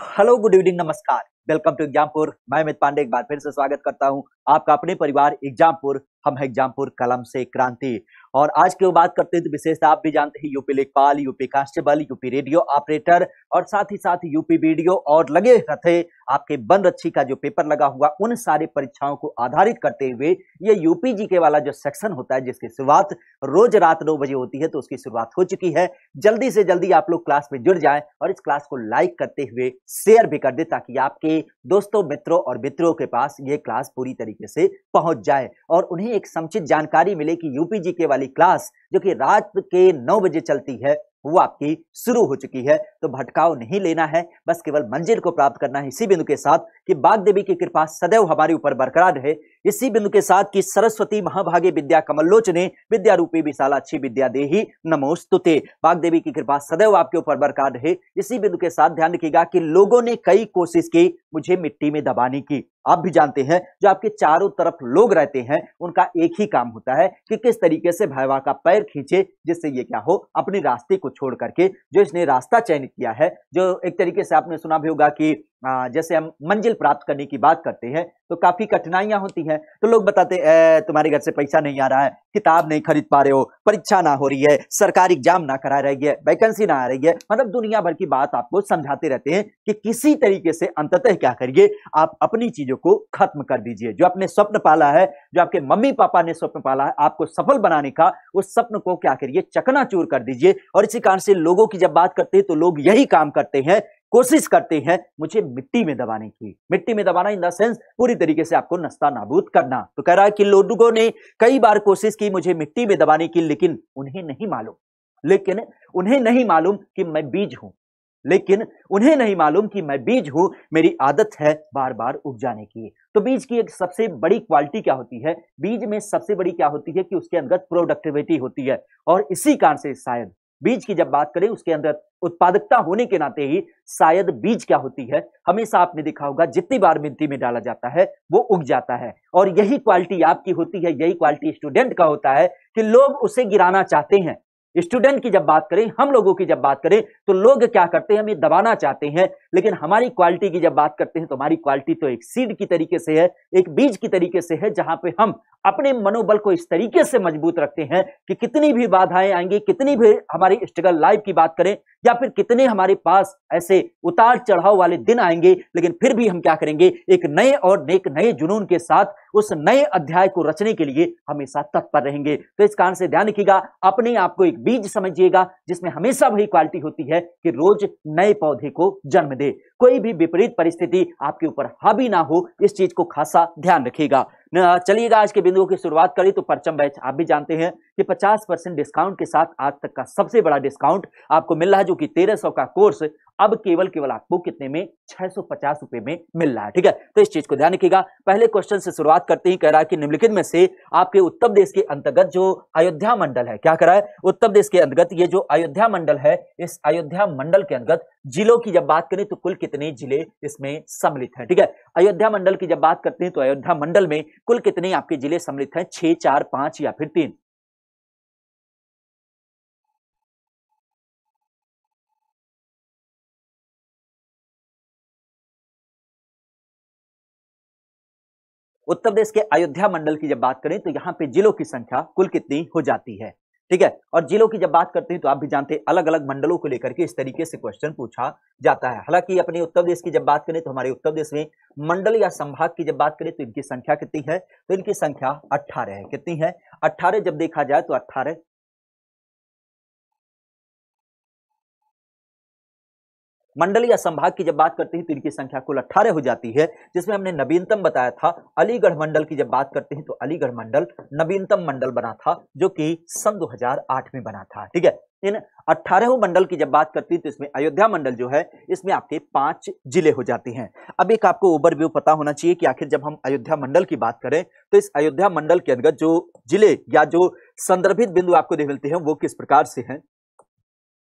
hello good evening नमस्कार welcome to Exampur मैं अमित पांडे एक बार फिर से स्वागत करता हूं आपका अपने परिवार एग्जामपुर हम एग्जामपुर कलम से क्रांति और आज की बात करते हैं तो विशेषता आप भी जानते हैं यूपी लेखपाल UP constable UP radio operator और साथ ही साथ यूपी वीडियो और लगे रथे आपके बन रक्षी का जो पेपर लगा हुआ उन सारे परीक्षाओं को आधारित करते हुए ये यूपी जी के वाला जो सेक्शन होता है जिसकी शुरुआत रोज रात नौ बजे होती है तो उसकी शुरुआत हो चुकी है जल्दी से जल्दी आप लोग क्लास में जुड़ जाए और इस क्लास को लाइक करते हुए शेयर भी कर दे ताकि आपके दोस्तों मित्रों और मित्रों के पास ये क्लास पूरी तरीके से पहुंच जाए और उन्हें एक समुचित जानकारी मिले कि यूपी जी के वाली हमारी क्लास जो कि रात के नौ बजे चलती है वो आपकी शुरू हो चुकी है तो भटकाव नहीं लेना है बस केवल मंजिल को प्राप्त करना है इसी बिंदु के साथ कि बाग देवी की कृपा सदैव हमारे ऊपर बरकरार रहे इसी बिंदु के साथ की सरस्वती महाभागे विद्या कमलोच ने विद्या रूपी विशाला अच्छी विद्या देही नमोस्तुते देवी की कृपा सदैव आपके ऊपर बरकार रहे इसी बिंदु के साथ ध्यान रखिएगा कि लोगों ने कई कोशिश की मुझे मिट्टी में दबाने की आप भी जानते हैं जो आपके चारों तरफ लोग रहते हैं उनका एक ही काम होता है कि किस तरीके से भैवा का पैर खींचे जिससे ये क्या हो अपने रास्ते को छोड़ करके जो इसने रास्ता चयन किया है जो एक तरीके से आपने सुना भी होगा कि जैसे हम मंजिल प्राप्त करने की बात करते हैं तो काफ़ी कठिनाइयां होती हैं तो लोग बताते तुम्हारे घर से पैसा नहीं आ रहा है किताब नहीं खरीद पा रहे हो परीक्षा ना हो रही है सरकारी एग्जाम ना करा रही है वैकेंसी ना आ रही है मतलब दुनिया भर की बात आपको समझाते रहते हैं कि किसी तरीके से अंततः क्या करिए आप अपनी चीज़ों को खत्म कर दीजिए जो आपने स्वप्न पाला है जो आपके मम्मी पापा ने स्वप्न पाला है आपको सफल बनाने का उस स्वप्न को क्या करिए चकनाचूर कर दीजिए और इसी कारण से लोगों की जब बात करते हैं तो लोग यही काम करते हैं कोशिश करते हैं मुझे मिट्टी में दबाने की मिट्टी में दबाना इन द सेंस पूरी तरीके से आपको नस्ता नाबूद करना तो कह रहा है कि लोडुगो ने कई बार कोशिश की मुझे मिट्टी में दबाने की लेकिन उन्हें नहीं मालूम लेकिन उन्हें नहीं मालूम कि मैं बीज हूं लेकिन उन्हें नहीं मालूम कि मैं बीज हूं मेरी आदत है बार बार उग जाने की तो बीज की एक सबसे बड़ी क्वालिटी क्या होती है बीज में सबसे बड़ी क्या होती है कि उसके अंदर प्रोडक्टिविटी होती है और इसी कारण से शायद बीज की जब बात करें उसके अंदर उत्पादकता होने के नाते ही शायद बीज क्या होती है हमेशा आपने देखा होगा जितनी बार मिट्टी में डाला जाता है वो उग जाता है और यही क्वालिटी आपकी होती है यही क्वालिटी स्टूडेंट का होता है कि लोग उसे गिराना चाहते हैं स्टूडेंट की जब बात करें हम लोगों की जब बात करें तो लोग क्या करते हैं हमें दबाना चाहते हैं लेकिन हमारी क्वालिटी की जब बात करते हैं तो हमारी क्वालिटी तो एक सीड की तरीके से है एक बीज की तरीके से है जहां पे हम अपने मनोबल को इस तरीके से मजबूत रखते हैं कि कितनी भी बाधाएं आएंगी कितनी भी हमारी स्ट्रगल लाइफ की बात करें या फिर कितने हमारे पास ऐसे उतार चढ़ाव वाले दिन आएंगे लेकिन फिर भी हम क्या करेंगे एक नए और एक नए जुनून के साथ उस नए अध्याय को रचने के लिए हमेशा तत्पर रहेंगे तो इस कारण से ध्यान रखिएगा अपने आप को एक बीज समझिएगा जिसमें हमेशा वही क्वालिटी होती है कि रोज नए पौधे को जन्म दे कोई भी विपरीत परिस्थिति आपके ऊपर हावी ना हो इस चीज को खासा ध्यान रखिएगा चलिएगा आज के बिंदुओं की शुरुआत करें तो परचम बैच आप भी जानते हैं कि 50 परसेंट डिस्काउंट के साथ आज तक का सबसे बड़ा डिस्काउंट आपको मिल रहा है जो कि 1300 का कोर्स अब केवल केवल आपको कितने में छह सौ रुपए में मिल रहा है ठीक है तो इस चीज को ध्यान रखिएगा पहले क्वेश्चन से शुरुआत करते ही कह रहा है कि निम्नलिखित में से आपके उत्तर देश के अंतर्गत जो अयोध्या मंडल है क्या करा है उत्तर प्रदेश के अंतर्गत ये जो अयोध्या मंडल है इस अयोध्या मंडल के अंतर्गत जिलों की जब बात करें तो कुल कितने जिले इसमें सम्मिलित हैं ठीक है अयोध्या मंडल की जब बात करते हैं तो अयोध्या मंडल में कुल कितने आपके जिले सम्मिलित हैं छह चार पांच या फिर तीन उत्तर प्रदेश के अयोध्या मंडल की जब बात करें तो यहां पे जिलों की संख्या कुल कितनी हो जाती है ठीक है और जिलों की जब बात करते हैं तो आप भी जानते हैं अलग अलग मंडलों को लेकर के इस तरीके से क्वेश्चन पूछा जाता है हालांकि अपने उत्तर प्रदेश की जब बात करें तो हमारे उत्तर प्रदेश में मंडल या संभाग की जब बात करें तो इनकी संख्या कितनी है तो इनकी संख्या अट्ठारह है कितनी है अट्ठारह जब देखा जाए तो अट्ठारह मंडल या संभाग की जब बात करते हैं तो इनकी संख्या कुल अट्ठारह हो जाती है जिसमें हमने नवीनतम बताया था अलीगढ़ मंडल की जब बात करते हैं तो अलीगढ़ मंडल नवीनतम मंडल बना था जो कि सन 2008 में बना था ठीक है इन अट्ठारह मंडल की जब बात करती है तो इसमें अयोध्या मंडल जो है इसमें आपके पांच जिले हो जाते हैं अब एक आपको ओवर पता होना चाहिए कि आखिर जब हम अयोध्या मंडल की बात करें तो इस अयोध्या मंडल के अंतर्गत जो जिले या जो संदर्भित बिंदु आपको देख मिलते हैं वो किस प्रकार से हैं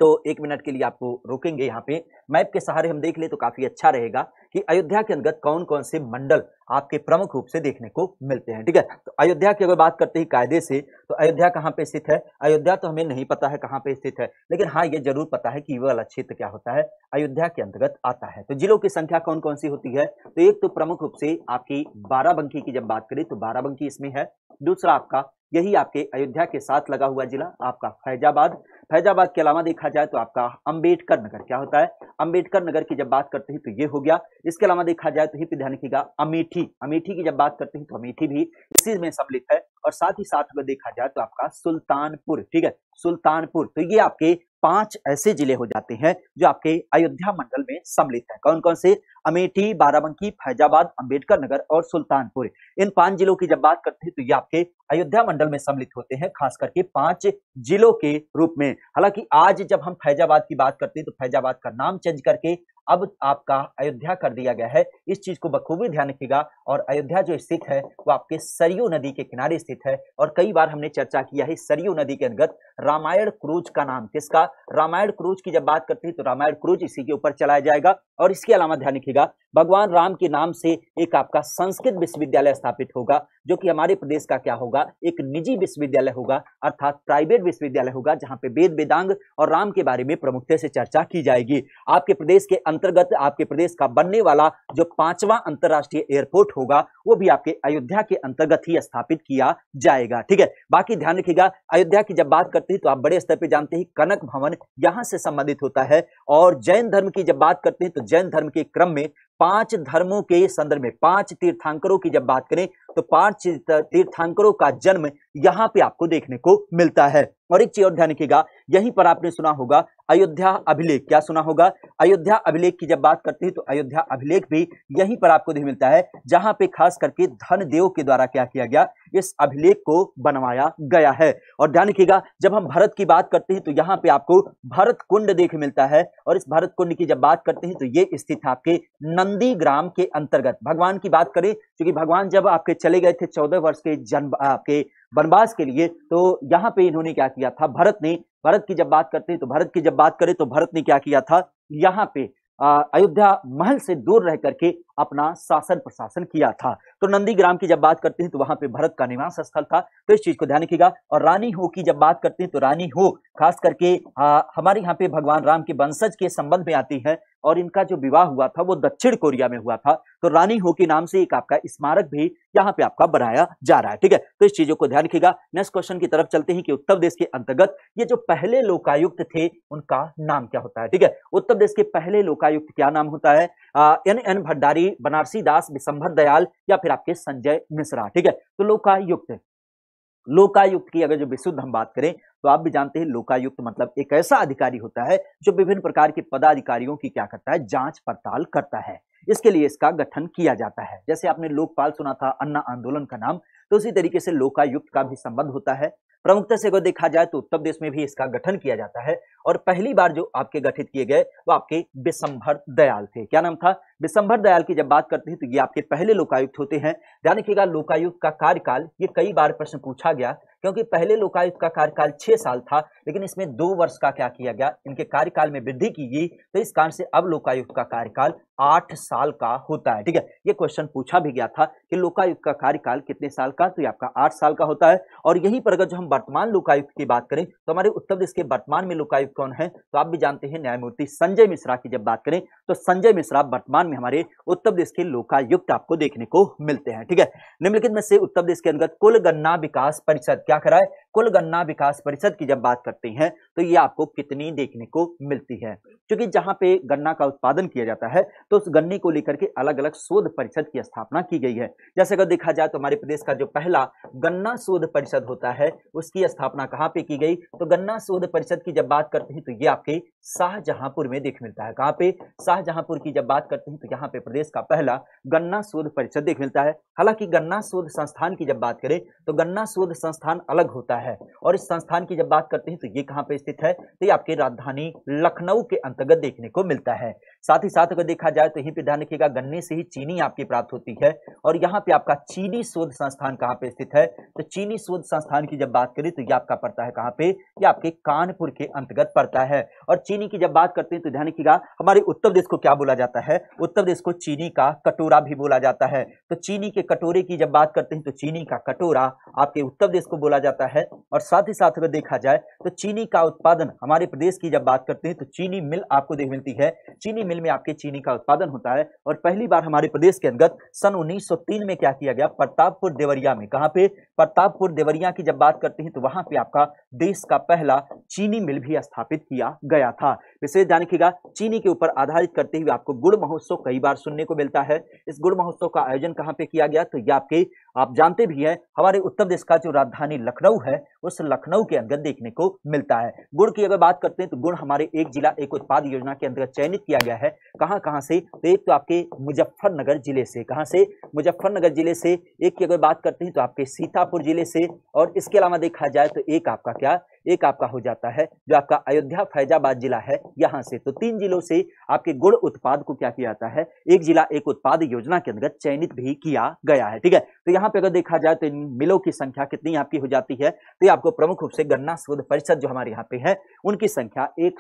तो एक मिनट के लिए आपको रोकेंगे यहाँ पे मैप के सहारे हम देख ले तो काफी अच्छा रहेगा कि अयोध्या के अंतर्गत कौन कौन से मंडल आपके प्रमुख रूप से देखने को मिलते हैं ठीक है तो अयोध्या की अगर बात करते हैं कायदे से तो अयोध्या कहाँ पे स्थित है अयोध्या तो हमें नहीं पता है कहाँ पे स्थित है लेकिन हाँ ये जरूर पता है कि वाला क्षेत्र क्या होता है अयोध्या के अंतर्गत आता है तो जिलों की संख्या कौन कौन सी होती है तो एक तो प्रमुख रूप से आपकी बाराबंकी की जब बात करें तो बाराबंकी इसमें है दूसरा आपका यही आपके अयोध्या के साथ लगा हुआ जिला आपका फैजाबाद फैजाबाद के अलावा देखा जाए तो आपका अंबेडकर नगर क्या होता है अंबेडकर नगर की जब बात करते हैं तो ये हो गया इसके अलावा देखा जाए तो ये ध्यान रखिएगा अमेठी अमेठी की जब बात करते हैं तो अमेठी भी इसी में सम्मिलित है और साथ ही साथ अगर देखा जाए तो आपका सुल्तानपुर ठीक है सुल्तानपुर तो ये आपके पांच ऐसे जिले हो जाते हैं जो आपके अयोध्या मंडल में सम्मिलित हैं कौन कौन से अमेठी बाराबंकी फैजाबाद अंबेडकर नगर और सुल्तानपुर इन पांच जिलों की जब बात करते हैं तो ये आपके अयोध्या मंडल में सम्मिलित होते हैं खास करके पांच जिलों के रूप में हालांकि आज जब हम फैजाबाद की बात करते हैं तो फैजाबाद का नाम चेंज करके अब आपका अयोध्या कर दिया गया है इस चीज को बखूबी ध्यान रखिएगा और अयोध्या जो स्थित है वो आपके सरयू नदी के किनारे स्थित है और कई बार हमने चर्चा किया है सरयू नदी के अंतर्गत रामायण क्रूज का नाम किसका रामायण क्रूज की जब बात करते हैं तो रामायण क्रूज इसी के ऊपर चलाया जाएगा और इसके अलावा ध्यान रखिएगा भगवान राम के नाम से एक आपका संस्कृत विश्वविद्यालय स्थापित होगा जो कि हमारे प्रदेश का क्या होगा एक निजी विश्वविद्यालय होगा अर्थात प्राइवेट विश्वविद्यालय होगा जहां पे वेद वेदांग और राम के बारे में प्रमुखता से चर्चा की जाएगी आपके प्रदेश के अंत अंतर्गत आपके प्रदेश का बनने वाला जो पांचवा अंतर्राष्ट्रीय एयरपोर्ट होगा वो भी आपके अयोध्या के अंतर्गत ही स्थापित किया जाएगा ठीक है बाकी ध्यान रखिएगा अयोध्या की जब बात करते हैं तो आप बड़े स्तर पर जानते हैं कनक भवन यहां से संबंधित होता है और जैन धर्म की जब बात करते हैं तो जैन धर्म के क्रम में पांच धर्मों के संदर्भ में पांच तीर्थांकरों की जब बात करें तो पांच तीर्थांकरों का जन्म यहाँ पे आपको देखने को मिलता है और एक चीज और ध्यान रखिएगा यहीं पर आपने सुना होगा अयोध्या अभिलेख क्या सुना होगा अयोध्या अभिलेख की जब बात करते हैं तो अयोध्या अभिलेख भी यहीं पर आपको देख मिलता है जहां पे खास करके धन देव के द्वारा क्या किया गया इस अभिलेख को बनवाया गया है और ध्यान रखिएगा जब हम भारत की बात करते हैं तो यहाँ पे आपको भरत कुंड देख मिलता है और इस भरत कुंड की जब बात करते हैं तो ये स्थित है आपके नंदी ग्राम के अंतर्गत भगवान की बात करें क्योंकि भगवान जब आपके चले गए थे चौदह वर्ष के जन्म आपके वनवास के लिए तो यहाँ पे इन्होंने क्या किया था भरत ने भरत की जब बात करते हैं तो भरत की जब बात करें तो भरत ने क्या किया था यहाँ पे अयोध्या महल से दूर रह करके अपना शासन प्रशासन किया था तो नंदीग्राम की जब बात करते हैं तो वहां पे भरत का निवास स्थल था तो इस चीज को ध्यान रखिएगा और रानी हो की जब बात करते हैं तो रानी हो खास करके आ, हमारे यहाँ पे भगवान राम के वंशज के संबंध में आती है और इनका जो विवाह हुआ था वो दक्षिण कोरिया में हुआ था तो रानी हो के नाम से एक आपका स्मारक भी यहाँ पे आपका बनाया जा रहा है ठीक है तो इस चीजों को ध्यान रखिएगा नेक्स्ट क्वेश्चन की तरफ चलते हैं कि उत्तर प्रदेश के अंतर्गत ये जो पहले लोकायुक्त थे उनका नाम क्या होता है ठीक है उत्तर प्रदेश के पहले लोकायुक्त क्या नाम होता है एन एन भंडारी आपके बनारसी दास विशंभर दयाल या फिर आपके संजय मिश्रा ठीक है तो लोकायुक्त लोकायुक्त की अगर जो विशुद्ध हम बात करें तो आप भी जानते हैं लोकायुक्त मतलब एक ऐसा अधिकारी होता है जो विभिन्न प्रकार के पदाधिकारियों की क्या करता है जांच पड़ताल करता है इसके लिए इसका गठन किया जाता है जैसे आपने लोकपाल सुना था अन्ना आंदोलन का नाम तो उसी तरीके से लोकायुक्त का भी संबंध होता है प्रमुखता से अगर देखा जाए तो उत्तर प्रदेश में भी इसका गठन किया जाता है और पहली बार जो आपके गठित किए गए वो आपके बिसंभर दयाल थे क्या नाम था विशंभर दयाल की जब बात करते हैं तो ये आपके पहले लोकायुक्त होते हैं ध्यान रखिएगा लोकायुक्त का कार्यकाल ये कई बार प्रश्न पूछा गया क्योंकि पहले लोकायुक्त का कार्यकाल छह साल था लेकिन इसमें दो वर्ष का क्या किया गया इनके कार्यकाल में वृद्धि की गई तो इस कारण से अब लोकायुक्त का कार्यकाल आठ साल का होता है ठीक है ये क्वेश्चन पूछा भी गया था कि लोकायुक्त का कार्यकाल कितने साल का तो ये आपका आठ साल का होता है और यहीं पर अगर जो हम वर्तमान लोकायुक्त की बात करें तो हमारे उत्तर प्रदेश के वर्तमान में लोकायुक्त कौन है तो आप भी जानते हैं न्यायमूर्ति संजय मिश्रा की जब बात करें तो संजय मिश्रा वर्तमान में हमारे उत्तर प्रदेश के लोकायुक्त आपको देखने को मिलते हैं ठीक है निम्नलिखित में से उत्तर प्रदेश के अंतर्गत कुल गन्ना विकास परिषद क्या कराए कुल गन्ना विकास परिषद की जब बात करते हैं तो ये आपको कितनी देखने को मिलती है क्योंकि जहां पे गन्ना का उत्पादन किया जाता है तो उस गन्ने को लेकर के अलग अलग शोध परिषद की स्थापना की गई है जैसे अगर देखा जाए तो हमारे प्रदेश का जो पहला गन्ना शोध परिषद होता है उसकी स्थापना कहाँ पे की गई तो गन्ना शोध परिषद की जब बात करते हैं तो ये आपके शाहजहांपुर में देख मिलता है कहाँ पे शाहजहांपुर की जब बात करते हैं तो यहाँ पे प्रदेश का पहला गन्ना शोध परिषद देख मिलता है हालांकि गन्ना शोध संस्थान की जब बात करें तो गन्ना शोध संस्थान अलग होता है और इस संस्थान की जब बात करते हैं तो ये कहाँ पे स्थित है तो ये आपके राजधानी लखनऊ के अंतर्गत देखने को मिलता है साथ ही साथ अगर देखा जाए तो यहीं पे ध्यान रखिएगा गन्ने से ही चीनी आपकी प्राप्त होती है और यहाँ पे आपका चीनी शोध संस्थान कहाँ पे स्थित है तो चीनी शोध संस्थान की जब बात करें तो ये आपका पड़ता है कहाँ पे ये आपके कानपुर के अंतर्गत पड़ता है और चीनी की जब बात करते हैं तो ध्यान रखिएगा हमारे उत्तर प्रदेश को क्या बोला जाता है उत्तर प्रदेश को चीनी का कटोरा भी बोला जाता है तो चीनी के कटोरे की जब बात करते हैं तो चीनी का कटोरा आपके उत्तर प्रदेश को बोला जाता है और साथ ही साथ अगर देखा जाए तो चीनी का उत्पादन हमारे प्रदेश की जब बात करते हैं तो चीनी मिल आपको देख मिलती है चीनी मिल में आपके चीनी का उत्पादन होता है और पहली बार हमारे प्रदेश के अंतर्गत सन 1903 में क्या किया गया प्रतापपुर देवरिया में कहाँ पे प्रतापपुर देवरिया की जब बात करते हैं तो वहां पे आपका देश का पहला चीनी मिल भी स्थापित किया गया था विशेष ध्यान रखिएगा चीनी के ऊपर आधारित करते हुए आपको गुड़ महोत्सव कई बार सुनने को मिलता है इस गुड़ महोत्सव का आयोजन कहाँ पे किया गया तो ये आपके आप जानते भी हैं हमारे उत्तर प्रदेश का जो राजधानी लखनऊ है उस लखनऊ के अंदर देखने को मिलता है गुड़ की अगर बात करते हैं तो गुड़ हमारे एक जिला एक उत्पाद योजना के अंतर्गत चयनित किया गया है कहाँ कहाँ से तो एक तो आपके मुजफ्फरनगर जिले से कहाँ से मुजफ्फरनगर जिले से एक की अगर बात करते हैं तो आपके सीतापुर जिले से और इसके अलावा देखा जाए तो एक आपका क्या एक आपका हो जाता है जो आपका अयोध्या फैजाबाद जिला है यहाँ से तो तीन जिलों से आपके गुड़ उत्पाद को क्या किया जाता है एक जिला एक उत्पाद योजना के अंतर्गत चयनित भी किया गया है ठीक है तो यहाँ पे अगर देखा जाए तो इन मिलों की संख्या कितनी आपकी हो जाती है तो ये आपको प्रमुख रूप से गन्ना शोध परिषद जो हमारे यहाँ पे है उनकी संख्या एक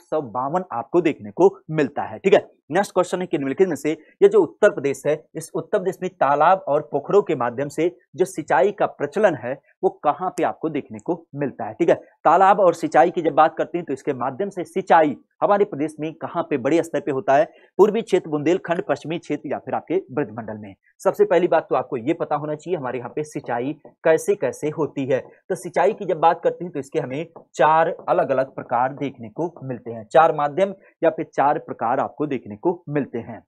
आपको देखने को मिलता है ठीक है नेक्स्ट क्वेश्चन है कि निम्नलिखित में से ये जो उत्तर प्रदेश है इस उत्तर प्रदेश में तालाब और पोखरों के माध्यम से जो सिंचाई का प्रचलन है वो कहाँ पे आपको देखने को मिलता है ठीक है तालाब और सिंचाई की जब बात करते हैं तो इसके माध्यम से सिंचाई हमारे प्रदेश में कहाँ पे बड़े स्तर पे होता है पूर्वी क्षेत्र बुंदेलखंड पश्चिमी क्षेत्र या फिर आपके ब्रजमंडल में सबसे पहली बात तो आपको ये पता होना चाहिए हमारे यहाँ पे सिंचाई कैसे कैसे होती है तो सिंचाई की जब बात करते हैं तो इसके हमें चार अलग अलग प्रकार देखने को मिलते हैं चार माध्यम या फिर चार प्रकार आपको देखने को मिलते हैं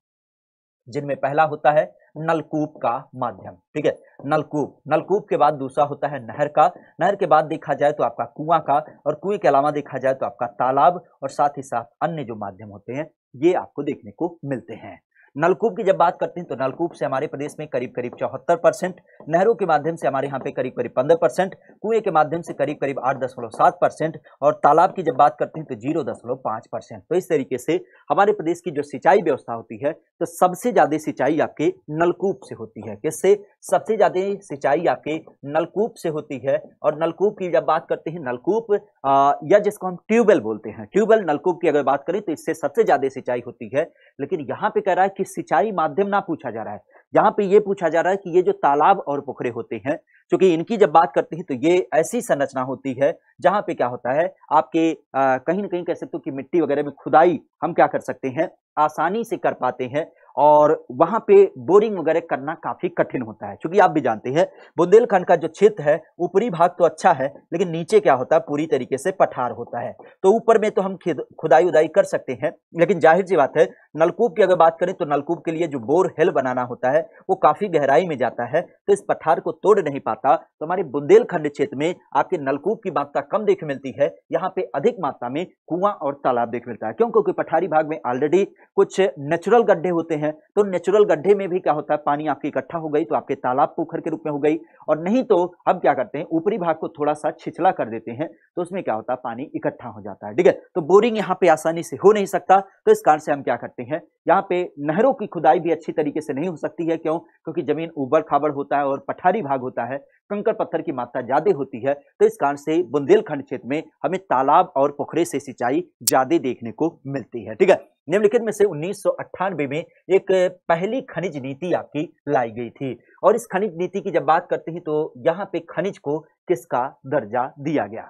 जिनमें पहला होता है नलकूप का माध्यम ठीक है नलकूप नलकूप के बाद दूसरा होता है नहर का नहर के बाद देखा जाए तो आपका कुआं का और कुएं के अलावा देखा जाए तो आपका तालाब और साथ ही साथ अन्य जो माध्यम होते हैं ये आपको देखने को मिलते हैं नलकूप की जब बात करते हैं तो नलकूप से हमारे प्रदेश में करीब करीब चौहत्तर परसेंट नहरों के माध्यम से हमारे यहाँ पे करीब करीब पंद्रह परसेंट कुएं के माध्यम से करीब करीब आठ दशमलव सात परसेंट और तालाब की जब बात करते हैं तो जीरो दशमलव पाँच परसेंट तो इस तरीके से हमारे प्रदेश की जो सिंचाई व्यवस्था होती है तो सबसे ज़्यादा सिंचाई आपके नलकूप से होती है किससे सबसे ज़्यादा सिंचाई आपके नलकूप से होती है और नलकूप की जब बात करते हैं नलकूप या जिसको हम ट्यूबवेल बोलते हैं ट्यूबवेल नलकूप की अगर बात करें तो इससे सबसे ज़्यादा सिंचाई होती है लेकिन यहाँ पे कह रहा है कि सिंचाई माध्यम ना पूछा जा रहा है यहाँ पे ये पूछा जा रहा है कि ये जो तालाब और पोखरे होते हैं क्योंकि इनकी जब बात करते हैं तो ये ऐसी संरचना होती है जहाँ पे क्या होता है आपके कहीं ना कहीं कह सकते हो कि मिट्टी वगैरह में खुदाई हम क्या कर सकते हैं आसानी से कर पाते हैं और वहां पे बोरिंग वगैरह करना काफी कठिन होता है क्योंकि आप भी जानते हैं बुंदेलखंड का जो क्षेत्र है ऊपरी भाग तो अच्छा है लेकिन नीचे क्या होता है पूरी तरीके से पठार होता है तो ऊपर में तो हम खुदाई उदाई कर सकते हैं लेकिन जाहिर सी बात है नलकूप की अगर बात करें तो नलकूप के लिए जो बोर हेल बनाना होता है वो काफी गहराई में जाता है तो इस पठार को तोड़ नहीं पाता तो हमारे बुंदेलखंड क्षेत्र में आपके नलकूप की मात्रा कम देख मिलती है यहाँ पे अधिक मात्रा में कुआं और तालाब देख मिलता है क्यों क्योंकि पठारी भाग में ऑलरेडी कुछ नेचुरल गड्ढे होते हैं हैं तो नेचुरल गड्ढे में भी क्या होता है पानी आपकी इकट्ठा हो गई तो आपके तालाब पोखर के रूप में हो गई और नहीं तो हम क्या करते हैं ऊपरी भाग को थोड़ा सा छिछला कर देते हैं तो उसमें क्या होता है पानी इकट्ठा हो जाता है ठीक है तो बोरिंग यहाँ पे आसानी से हो नहीं सकता तो इस कारण से हम क्या करते हैं यहाँ पे नहरों की खुदाई भी अच्छी तरीके से नहीं हो सकती है क्यों क्योंकि जमीन उबड़ खाबड़ होता है और पठारी भाग होता है कंकड़ पत्थर की मात्रा ज्यादा होती है तो इस कारण से बुंदेलखंड क्षेत्र में हमें तालाब और पोखरे से सिंचाई ज्यादा देखने को मिलती है ठीक है निम्नलिखित में से उन्नीस में एक पहली खनिज नीति आपकी लाई गई थी और इस खनिज नीति की जब बात करते हैं तो यहाँ पे खनिज को किसका दर्जा दिया गया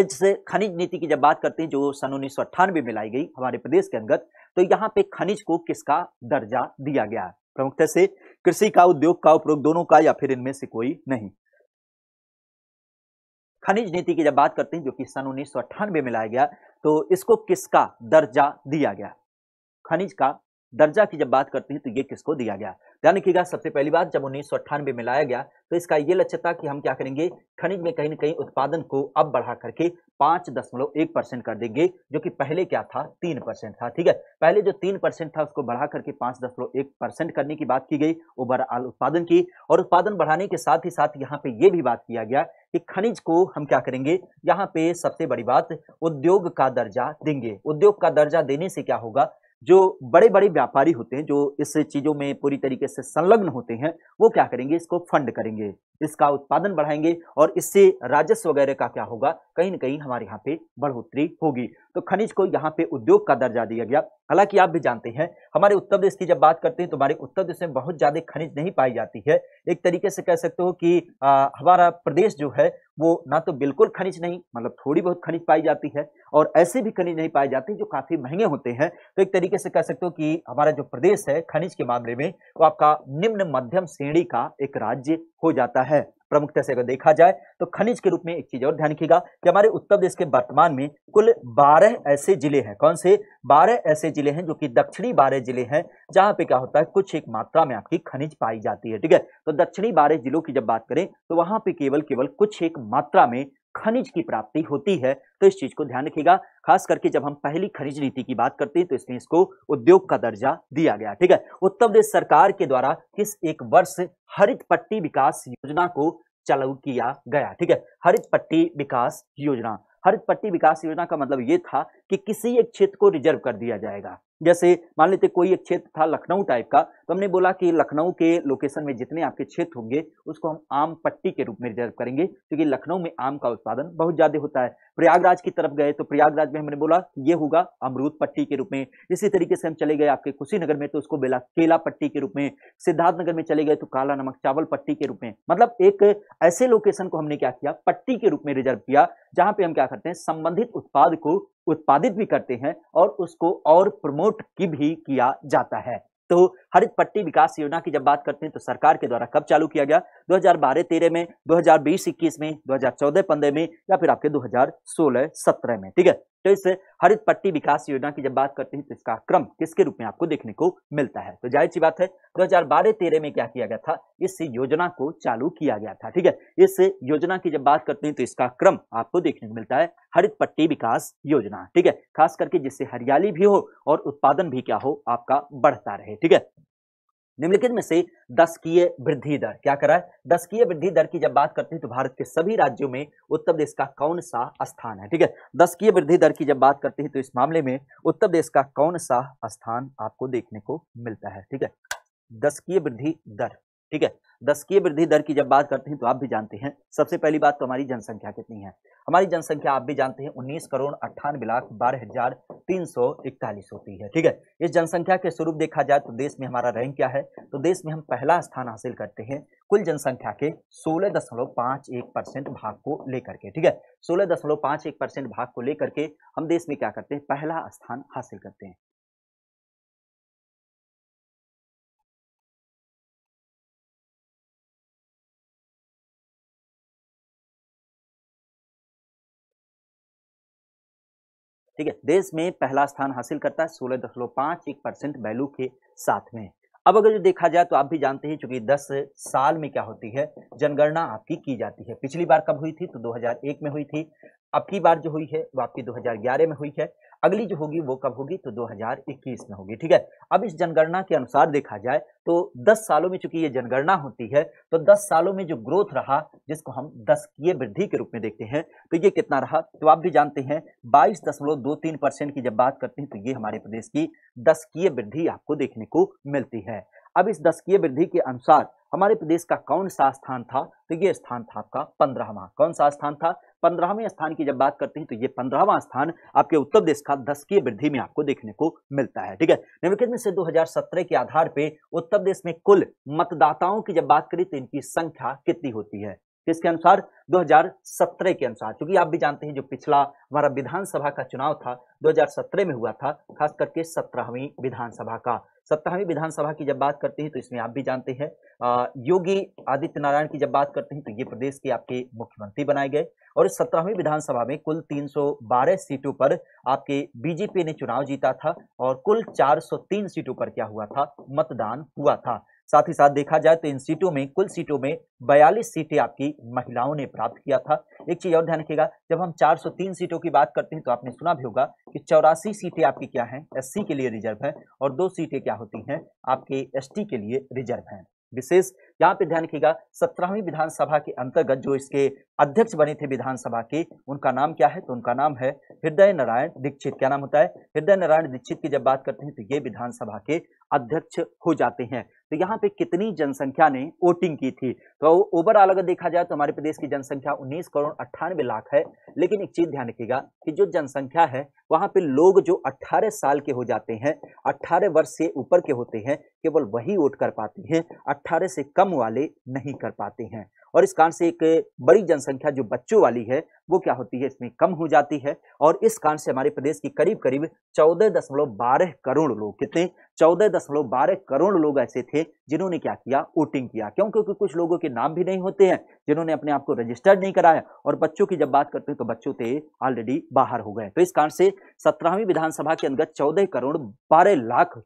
इस खनिज नीति की जब बात करते हैं जो सन उन्नीस में लाई गई हमारे प्रदेश के अंगत तो यहाँ पे खनिज को किसका दर्जा दिया गया प्रमुखता से कृषि का उद्योग का उपयोग दोनों का या फिर इनमें से कोई नहीं खनिज नीति की जब बात करते हैं जो कि सन उन्नीस में लाया गया तो इसको किसका दर्जा दिया गया खनिज का दर्जा की जब बात करते हैं तो ये किसको दिया गया ध्यान रखिएगा सबसे पहली बात जब उन्नीस में लाया गया तो इसका ये लक्ष्य था कि हम क्या करेंगे खनिज में कहीं ना कहीं उत्पादन को अब बढ़ा करके पांच दशमलव एक परसेंट कर देंगे जो कि पहले क्या था तीन परसेंट था ठीक है पहले जो तीन परसेंट था उसको बढ़ा करके पांच दशमलव एक परसेंट करने की बात की गई ओवरऑल उत्पादन की और उत्पादन बढ़ाने के साथ ही साथ यहाँ पे ये भी बात किया गया कि खनिज को हम क्या करेंगे यहाँ पे सबसे बड़ी बात उद्योग का दर्जा देंगे उद्योग का दर्जा देने से क्या होगा जो बड़े बड़े व्यापारी होते हैं जो इस चीज़ों में पूरी तरीके से संलग्न होते हैं वो क्या करेंगे इसको फंड करेंगे इसका उत्पादन बढ़ाएंगे और इससे राजस्व वगैरह का क्या होगा कहीं ना कहीं हमारे यहाँ पे बढ़ोतरी होगी तो खनिज को यहाँ पे उद्योग का दर्जा दिया गया हालांकि आप भी जानते हैं हमारे उत्तर प्रदेश की जब बात करते हैं तो हमारे उत्तर प्रदेश में बहुत ज़्यादा खनिज नहीं पाई जाती है एक तरीके से कह सकते हो कि हमारा प्रदेश जो है वो ना तो बिल्कुल खनिज नहीं मतलब थोड़ी बहुत खनिज पाई जाती है और ऐसे भी खनिज नहीं पाई जाती जो काफ़ी महंगे होते हैं तो एक तरीके से कह सकते हो कि हमारा जो प्रदेश है खनिज के मामले में वो आपका निम्न मध्यम श्रेणी का एक राज्य हो जाता है प्रमुखता से अगर देखा जाए तो खनिज के रूप में एक चीज और ध्यान रखिएगा कि हमारे उत्तर प्रदेश के वर्तमान में कुल बारह ऐसे जिले हैं कौन से बारह ऐसे जिले हैं जो कि दक्षिणी बारह जिले हैं जहां पे क्या होता है कुछ एक मात्रा में आपकी खनिज पाई जाती है ठीक है तो दक्षिणी बारह जिलों की जब बात करें तो वहां पर केवल केवल कुछ एक मात्रा में खनिज की प्राप्ति होती है तो इस चीज को ध्यान रखिएगा खास करके जब हम पहली खनिज नीति की बात करते हैं तो इसमें इसको उद्योग का दर्जा दिया गया ठीक है उत्तर प्रदेश सरकार के द्वारा किस एक वर्ष हरित पट्टी विकास योजना को चालू किया गया ठीक है हरित पट्टी विकास योजना हरित पट्टी विकास योजना का मतलब ये था कि किसी एक क्षेत्र को रिजर्व कर दिया जाएगा जैसे मान लेते कोई एक क्षेत्र था लखनऊ टाइप का तो हमने बोला कि लखनऊ के लोकेशन में जितने आपके क्षेत्र होंगे उसको हम आम पट्टी के रूप में रिजर्व करेंगे क्योंकि लखनऊ में आम का उत्पादन बहुत ज़्यादा होता है प्रयागराज की तरफ गए तो प्रयागराज में हमने बोला ये होगा अमरूद पट्टी के रूप में इसी तरीके से हम चले गए आपके कुशीनगर में तो उसको बेला केला पट्टी के रूप में सिद्धार्थनगर में चले गए तो काला नमक चावल पट्टी के रूप में मतलब एक ऐसे लोकेशन को हमने क्या किया पट्टी के रूप में रिजर्व किया जहां पे हम क्या करते हैं संबंधित उत्पाद को उत्पादित भी करते हैं और उसको और प्रमोट की भी किया जाता है तो हरित पट्टी विकास योजना की जब बात करते हैं तो सरकार के द्वारा कब चालू किया गया 2012-13 में 2020-21 में 2014-15 में या फिर आपके 2016-17 में ठीक है तो इस हरित पट्टी विकास योजना की जब बात करते हैं तो इसका क्रम किसके रूप में आपको देखने को मिलता है तो जाहिर सी बात है दो हजार बारह तेरह में क्या किया गया था इस योजना को चालू किया गया था ठीक है इस योजना की जब बात करते हैं तो इसका क्रम आपको देखने को मिलता है हरित पट्टी विकास योजना ठीक है खास करके जिससे हरियाली भी हो और उत्पादन भी क्या हो आपका बढ़ता रहे ठीक है निम्नलिखित में से दस की वृद्धि दर क्या करा है दस की वृद्धि दर की जब बात करते हैं तो भारत के सभी राज्यों में उत्तर प्रदेश का कौन सा स्थान है ठीक है दस की वृद्धि दर की जब बात करते हैं तो इस मामले में उत्तर प्रदेश का कौन सा स्थान आपको देखने को मिलता है ठीक है दस की वृद्धि दर ठीक है दसकीय वृद्धि दर की जब बात करते हैं तो आप भी जानते हैं सबसे पहली बात तो हमारी जनसंख्या कितनी है हमारी जनसंख्या आप भी जानते हैं उन्नीस करोड़ अट्ठानवे लाख बारह हजार तीन सौ इकतालीस होती है ठीक है इस जनसंख्या के स्वरूप देखा जाए तो देश में हमारा रैंक क्या है तो देश में हम पहला स्थान हासिल करते हैं कुल जनसंख्या के सोलह दशमलव एक परसेंट भाग को लेकर के ठीक है सोलह दशमलव एक परसेंट भाग को लेकर के हम देश में क्या करते हैं पहला स्थान हासिल करते हैं ठीक है देश में पहला स्थान हासिल करता है सोलह दशमलव पाँच एक परसेंट वैल्यू के साथ में अब अगर जो देखा जाए तो आप भी जानते हैं चूंकि 10 साल में क्या होती है जनगणना आपकी की जाती है पिछली बार कब हुई थी तो 2001 में हुई थी अब की बार जो हुई है वो आपकी 2011 में हुई है अगली जो होगी वो कब होगी तो 2021 में होगी ठीक है अब इस जनगणना के अनुसार देखा जाए तो 10 सालों में चूंकि ये जनगणना होती है तो 10 सालों में जो ग्रोथ रहा जिसको हम दशकीय वृद्धि के रूप में देखते हैं तो ये कितना रहा तो आप भी जानते हैं बाईस दशमलव दो तीन परसेंट की जब बात करते हैं तो ये हमारे प्रदेश की दशकीय वृद्धि आपको देखने को मिलती है अब इस की वृद्धि के अनुसार हमारे प्रदेश का कौन सा स्थान था तो ये स्थान था आपका पंद्रहवा कौन सा स्थान था पंद्रहवें स्थान की जब बात करते हैं तो ये पंद्रहवा स्थान आपके उत्तर प्रदेश का की वृद्धि में आपको देखने को मिलता है ठीक है निम्नलिखित में से 2017 के आधार पर उत्तर प्रदेश में कुल मतदाताओं की जब बात करें तो इनकी संख्या कितनी होती है किसके तो अनुसार 2017 के अनुसार क्योंकि आप भी जानते हैं जो पिछला हमारा विधानसभा का चुनाव था 2017 में हुआ था खास करके सत्रहवीं विधानसभा का सत्रहवीं विधानसभा की जब बात करते हैं तो इसमें आप भी जानते हैं योगी आदित्य नारायण की जब बात करते हैं तो ये प्रदेश के आपके मुख्यमंत्री बनाए गए और इस सत्रहवीं विधानसभा में कुल 312 सीटों पर आपके बीजेपी ने चुनाव जीता था और कुल 403 सीटों पर क्या हुआ था मतदान हुआ था साथ ही साथ देखा जाए तो इन सीटों में कुल सीटों में 42 सीटें आपकी महिलाओं ने प्राप्त किया था एक चीज और ध्यान रखिएगा जब हम 403 सीटों की बात करते हैं तो आपने सुना भी होगा कि चौरासी सीटें आपकी क्या हैं एससी के लिए रिजर्व हैं और दो सीटें क्या होती हैं आपके एसटी के लिए रिजर्व हैं विशेष यहाँ पे ध्यान रखिएगा सत्रहवीं विधानसभा के अंतर्गत जो इसके अध्यक्ष बने थे विधानसभा के उनका नाम क्या है तो उनका नाम है हृदय नारायण दीक्षित क्या नाम होता है हृदय नारायण दीक्षित की जब बात करते हैं तो ये विधानसभा के अध्यक्ष हो जाते हैं तो यहाँ पे कितनी जनसंख्या ने वोटिंग की थी तो ओवरऑल अगर देखा जाए तो हमारे प्रदेश की जनसंख्या 19 करोड़ अट्ठानवे लाख है लेकिन एक चीज ध्यान रखिएगा कि जो जनसंख्या है वहाँ पे लोग जो 18 साल के हो जाते हैं 18 वर्ष से ऊपर के होते हैं केवल वही वोट कर पाते हैं 18 से कम वाले नहीं कर पाते हैं और इस कारण से एक बड़ी जनसंख्या जो बच्चों वाली है वो क्या होती है इसमें कम हो जाती है और इस कारण से हमारे प्रदेश की करीब करीब चौदह दशमलव बारह करोड़ लोग कितने चौदह दशमलव बारह करोड़ लोग ऐसे थे जिन्होंने क्या किया वोटिंग किया क्यों क्योंकि कुछ लोगों के नाम भी नहीं होते हैं जिन्होंने अपने आप को रजिस्टर्ड नहीं कराया और बच्चों की जब बात करते हैं तो बच्चों थे ऑलरेडी बाहर हो गए तो इस कारण से सत्रहवीं विधानसभा के अंदर चौदह करोड़ बारह लाख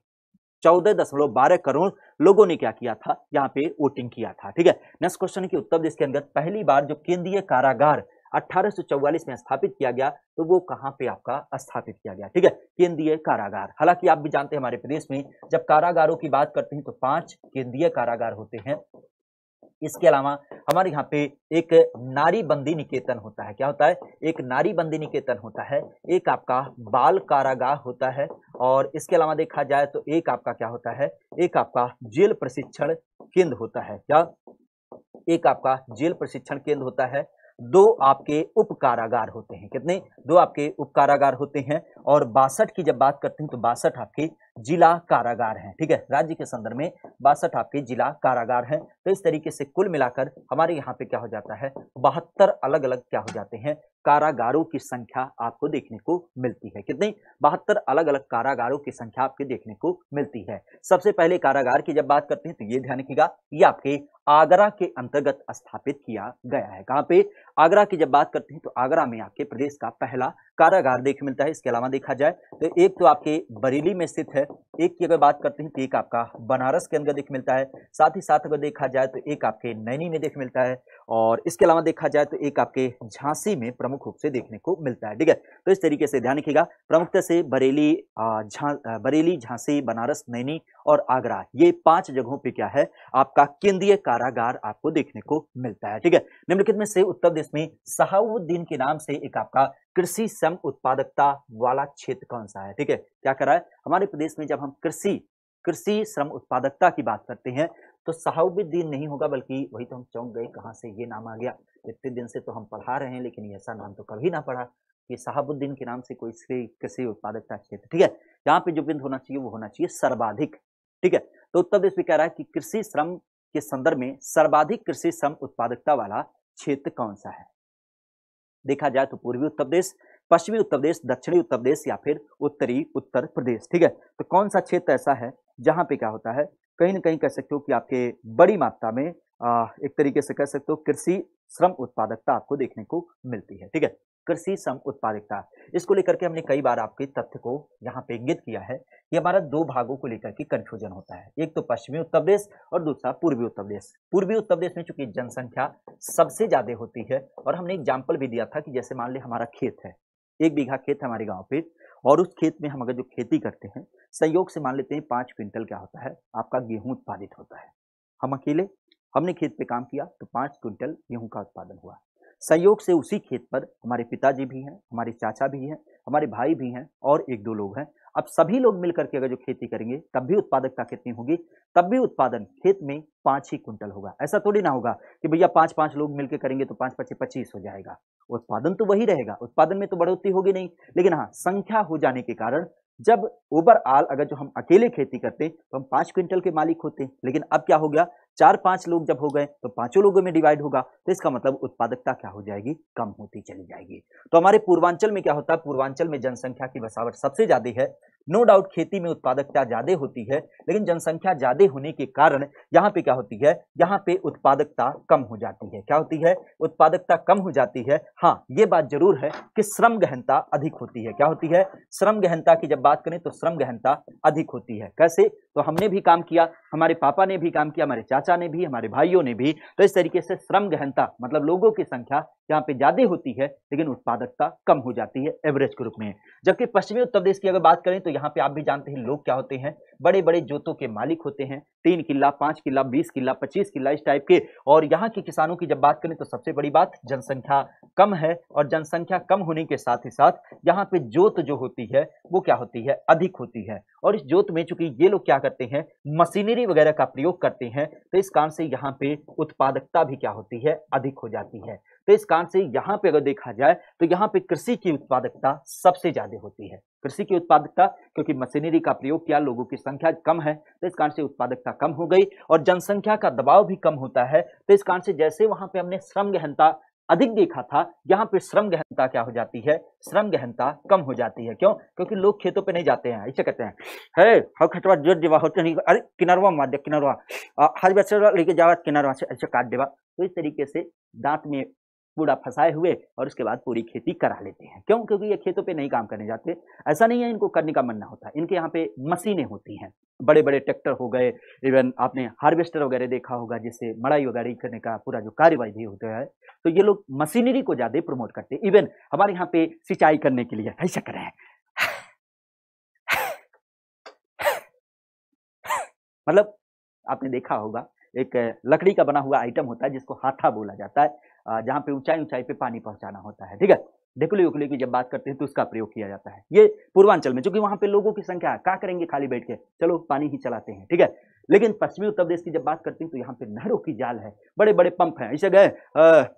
चौदह दशमलव बारह करोड़ लोगों ने क्या किया था यहाँ पे वोटिंग किया था ठीक है नेक्स्ट क्वेश्चन की उत्तर देश के अंदर पहली बार जो केंद्रीय कारागार 1844 में स्थापित किया गया तो वो कहां पे आपका स्थापित किया गया ठीक है केंद्रीय कारागार हालांकि आप भी जानते हैं हमारे प्रदेश में जब कारागारों की बात करते हैं तो पांच केंद्रीय कारागार होते हैं इसके अलावा हमारे यहाँ पे एक नारी बंदी निकेतन होता है क्या होता है एक नारी बंदी निकेतन होता है एक आपका बाल कारागार होता है और इसके अलावा देखा जाए तो एक आपका क्या होता है एक आपका जेल प्रशिक्षण केंद्र होता है क्या एक आपका जेल प्रशिक्षण केंद्र होता है दो आपके उप कारागार होते हैं कितने दो आपके उप कारागार होते हैं और बासठ की जब बात करते हैं तो बासठ आपके जिला कारागार हैं ठीक है राज्य के संदर्भ में बासठ आपके जिला कारागार हैं तो इस तरीके से कुल मिलाकर हमारे यहाँ पे क्या हो जाता है बहत्तर अलग अलग क्या हो जाते हैं कारागारों की संख्या आपको देखने को मिलती है कितनी बहत्तर अलग अलग कारागारों की संख्या आपके देखने को मिलती है सबसे पहले कारागार की जब बात करते हैं तो ये ध्यान रखिएगा ये आपके आगरा के अंतर्गत स्थापित किया गया है कहाँ पे आगरा की जब बात करते हैं तो आगरा में आपके प्रदेश का पहला कारागार देख मिलता है इसके अलावा देखा जाए तो एक तो आपके बरेली में स्थित है एक की अगर बात करते हैं तो एक आपका बनारस के अंदर देख मिलता है साथ ही साथ अगर देखा जाए तो एक आपके नैनी में देख मिलता है और इसके अलावा देखा जाए तो एक आपके झांसी में प्रमुख रूप से देखने को मिलता है ठीक है तो इस तरीके से ध्यान रखिएगा प्रमुखता से बरेली झा बरेली झांसी बनारस नैनी और आगरा ये पांच जगहों पे क्या है आपका केंद्रीय कारागार आपको देखने को मिलता है ठीक है निम्नलिखित में से उत्तर प्रदेश में सहाउद्दीन के नाम से एक आपका कृषि सम उत्पादकता वाला क्षेत्र कौन सा है ठीक है क्या करा है हमारे प्रदेश में जब हम कृषि कृषि श्रम उत्पादकता की बात करते हैं तो साहबुद्दीन नहीं होगा बल्कि वही तो हम चौंक गए कहाँ से ये नाम आ गया इतने दिन से तो हम पढ़ा रहे हैं लेकिन ऐसा नाम तो कभी ना पढ़ा कि साहबुद्दीन के नाम से कोई श्री कृषि उत्पादकता क्षेत्र ठीक है यहाँ पे जो बिंदु होना चाहिए वो होना चाहिए सर्वाधिक ठीक है तो उत्तर प्रदेश भी कह रहा है कि कृषि श्रम के संदर्भ में सर्वाधिक कृषि श्रम उत्पादकता वाला क्षेत्र कौन सा है देखा जाए तो पूर्वी उत्तर प्रदेश पश्चिमी उत्तर प्रदेश दक्षिणी उत्तर प्रदेश या फिर उत्तरी उत्तर प्रदेश ठीक है तो कौन सा क्षेत्र ऐसा है जहां पे क्या होता है कहीं ना कहीं कह सकते हो कि आपके बड़ी मात्रा में आ, एक तरीके से कह सकते हो कृषि श्रम उत्पादकता आपको देखने को मिलती है ठीक है कृषि श्रम उत्पादकता इसको लेकर के हमने कई बार आपके तथ्य को यहाँ पे इंगित किया है कि हमारा दो भागों को लेकर के कंफ्यूजन होता है एक तो पश्चिमी उत्तर प्रदेश और दूसरा पूर्वी उत्तर प्रदेश पूर्वी उत्तर प्रदेश में चूंकि जनसंख्या सबसे ज्यादा होती है और हमने एग्जाम्पल भी दिया था कि जैसे मान ली हमारा खेत है एक बीघा खेत हमारे गाँव पे और उस खेत में हम अगर जो खेती करते हैं संयोग से मान लेते हैं पाँच क्विंटल क्या होता है आपका गेहूँ उत्पादित होता है हम अकेले हमने खेत पे काम किया तो पाँच क्विंटल गेहूँ का उत्पादन हुआ संयोग से उसी खेत पर हमारे पिताजी भी हैं हमारे चाचा भी हैं हमारे भाई भी हैं और एक दो लोग हैं अब सभी लोग मिलकर के अगर जो खेती करेंगे तब भी उत्पादकता कितनी होगी तब भी उत्पादन खेत में पाँच ही कुंटल होगा ऐसा थोड़ी ना होगा कि भैया पाँच पाँच लोग मिलकर करेंगे तो पाँच पच्चीस पच्चीस हो जाएगा उत्पादन तो वही रहेगा उत्पादन में तो बढ़ोतरी होगी नहीं लेकिन हाँ संख्या हो जाने के कारण जब ओवरऑल अगर जो हम अकेले खेती करते तो हम पाँच क्विंटल के मालिक होते लेकिन अब क्या हो गया चार पांच लोग जब हो गए तो पांचों लोगों में डिवाइड होगा तो इसका मतलब उत्पादकता क्या हो जाएगी कम होती चली जाएगी तो हमारे पूर्वांचल में क्या होता है पूर्वांचल में जनसंख्या की बसावट सबसे ज्यादा है नो डाउट खेती में उत्पादकता ज्यादा होती है लेकिन जनसंख्या ज्यादा होने के कारण यहाँ पे क्या होती है यहाँ पे उत्पादकता कम हो जाती है क्या होती है उत्पादकता कम हो जाती है हाँ ये बात जरूर है कि श्रम गहनता अधिक होती है क्या होती है श्रम गहनता की जब बात करें तो श्रम गहनता अधिक होती है कैसे तो हमने भी काम किया हमारे पापा ने भी काम किया हमारे चाचा ने भी हमारे भाइयों ने भी तो इस तरीके से श्रम गहनता मतलब लोगों की संख्या यहाँ पे ज़्यादा होती है लेकिन उत्पादकता कम हो जाती है एवरेज के रूप में जबकि पश्चिमी उत्तर प्रदेश की अगर बात करें तो यहाँ पे आप भी जानते हैं लोग क्या होते हैं बड़े बड़े जोतों के मालिक होते हैं तीन किला पांच किला बीस किला पच्चीस किला इस टाइप के और यहाँ के किसानों की जब बात करें तो सबसे बड़ी बात जनसंख्या कम है और जनसंख्या कम होने के साथ ही साथ यहाँ पे जोत जो होती है वो क्या होती है अधिक होती है और इस जोत में चूंकि ये लोग क्या करते हैं मशीनरी वगैरह का प्रयोग करते हैं तो इस कारण से यहाँ पे उत्पादकता भी क्या होती है अधिक हो जाती है तो इस कारण से यहाँ पे अगर देखा जाए तो यहाँ पे कृषि की उत्पादकता सबसे ज्यादा होती है कृषि की उत्पादकता क्योंकि मशीनरी का प्रयोग किया लोगों की संख्या कम है तो इस कारण से उत्पादकता कम हो गई और जनसंख्या का दबाव भी कम होता है तो इस कारण से जैसे वहां पे हमने श्रम गहनता अधिक देखा था यहाँ पे श्रम गहनता क्या हो जाती है श्रम गहनता कम हो जाती है क्यों क्योंकि लोग खेतों पे नहीं जाते हैं ऐसे कहते हैं है हर खटवा जो दिवा होते नहीं अरे किनरवा मार दे किनारवा हर बच्चे लेके जावा किनारवा से अच्छा काट देवा तो इस तरीके से दांत में पूरा फंसाए हुए और उसके बाद पूरी खेती करा लेते हैं क्यों क्योंकि ये खेतों पे नहीं काम करने जाते ऐसा नहीं है इनको करने का मन ना होता इनके यहाँ पे मशीनें होती हैं बड़े बड़े ट्रैक्टर हो गए इवन आपने हार्वेस्टर वगैरह देखा होगा जिससे मड़ाई वगैरह करने का पूरा जो कार्यवाही होता है तो ये लोग मशीनरी को ज़्यादा प्रमोट करते हैं इवन हमारे यहाँ पे सिंचाई करने के लिए कैसे कर रहे हैं मतलब आपने देखा होगा एक लकड़ी का बना हुआ आइटम होता है जिसको हाथा बोला जाता है जहाँ पे ऊंचाई ऊंचाई पे पानी पहुंचाना होता है ठीक है ढेकुले उकली की जब बात करते हैं तो उसका प्रयोग किया जाता है ये पूर्वांचल में चूंकि वहां पे लोगों की संख्या है क्या करेंगे खाली बैठ के चलो पानी ही चलाते हैं ठीक है लेकिन पश्चिमी उत्तर प्रदेश की जब बात करते हैं तो यहाँ पे नहरों की जाल है बड़े बड़े पंप हैं इसे गए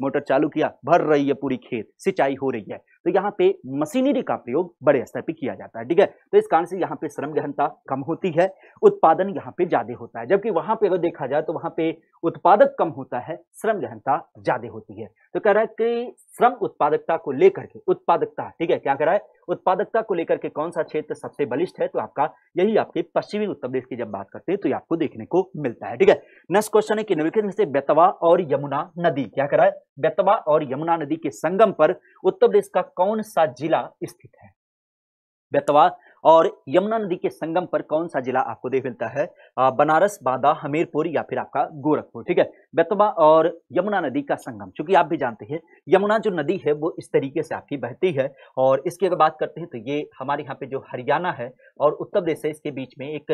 मोटर चालू किया भर रही है पूरी खेत सिंचाई हो रही है तो यहाँ पे मशीनरी का प्रयोग बड़े स्तर पर किया जाता है ठीक है तो इस कारण से यहाँ पे श्रम गहनता कम होती है उत्पादन यहाँ पे ज्यादा होता है जबकि वहां पे अगर देखा जाए तो वहां पे उत्पादक कम होता है श्रम गहनता ज्यादा होती है तो कह रहा है कि श्रम उत्पादकता को लेकर के उत्पादकता ठीक है क्या कह रहा है उत्पादकता को लेकर के कौन सा क्षेत्र सबसे बलिष्ठ है तो आपका यही आपके पश्चिमी उत्तर प्रदेश की जब बात करते हैं तो ये आपको देखने को मिलता है ठीक है नेक्स्ट क्वेश्चन है कि निम्नलिखित में से बेतवा और यमुना नदी क्या करा है बेतवा और यमुना नदी के संगम पर उत्तर प्रदेश का कौन सा जिला स्थित है बेतवा और यमुना नदी के संगम पर कौन सा जिला आपको देख मिलता है बनारस बांदा हमीरपुर या फिर आपका गोरखपुर ठीक है बेतवा और यमुना नदी का संगम चूंकि आप भी जानते हैं यमुना जो नदी है वो इस तरीके से आपकी बहती है और इसकी अगर बात करते हैं तो ये हमारे यहाँ पे जो हरियाणा है और उत्तर प्रदेश है इसके बीच में एक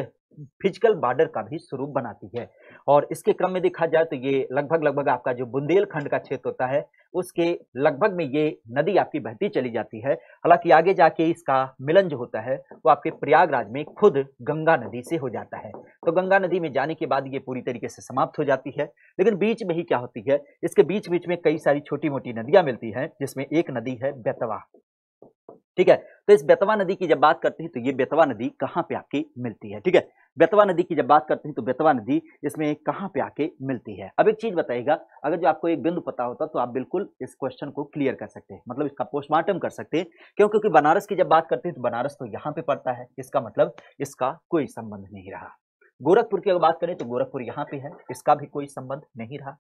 फिजिकल बॉर्डर का भी स्वरूप बनाती है और इसके क्रम में देखा जाए तो ये लगभग लगभग आपका जो बुंदेलखंड का क्षेत्र होता है उसके लगभग में ये नदी आपकी बहती चली जाती है हालांकि आगे जाके इसका मिलन जो होता है वो आपके प्रयागराज में खुद गंगा नदी से हो जाता है तो गंगा नदी में जाने के बाद ये पूरी तरीके से समाप्त हो जाती है लेकिन बीच में ही क्या होती है इसके बीच बीच में कई सारी छोटी मोटी नदियां मिलती हैं जिसमें एक नदी है बेतवा ठीक है तो इस बेतवा नदी की जब बात करते हैं तो ये बेतवा नदी कहाँ पे आके मिलती है ठीक है बेतवा नदी की जब बात करते हैं तो बेतवा नदी इसमें कहाँ पे आके मिलती है अब एक चीज बताइएगा अगर जो आपको एक बिंदु पता होता तो आप बिल्कुल इस क्वेश्चन को क्लियर कर सकते हैं मतलब इसका पोस्टमार्टम कर सकते हैं क्यों क्योंकि बनारस की जब बात करते हैं तो बनारस तो यहाँ पे पड़ता है इसका मतलब इसका कोई संबंध नहीं रहा गोरखपुर की अगर बात करें तो गोरखपुर यहाँ पे है इसका भी कोई संबंध नहीं रहा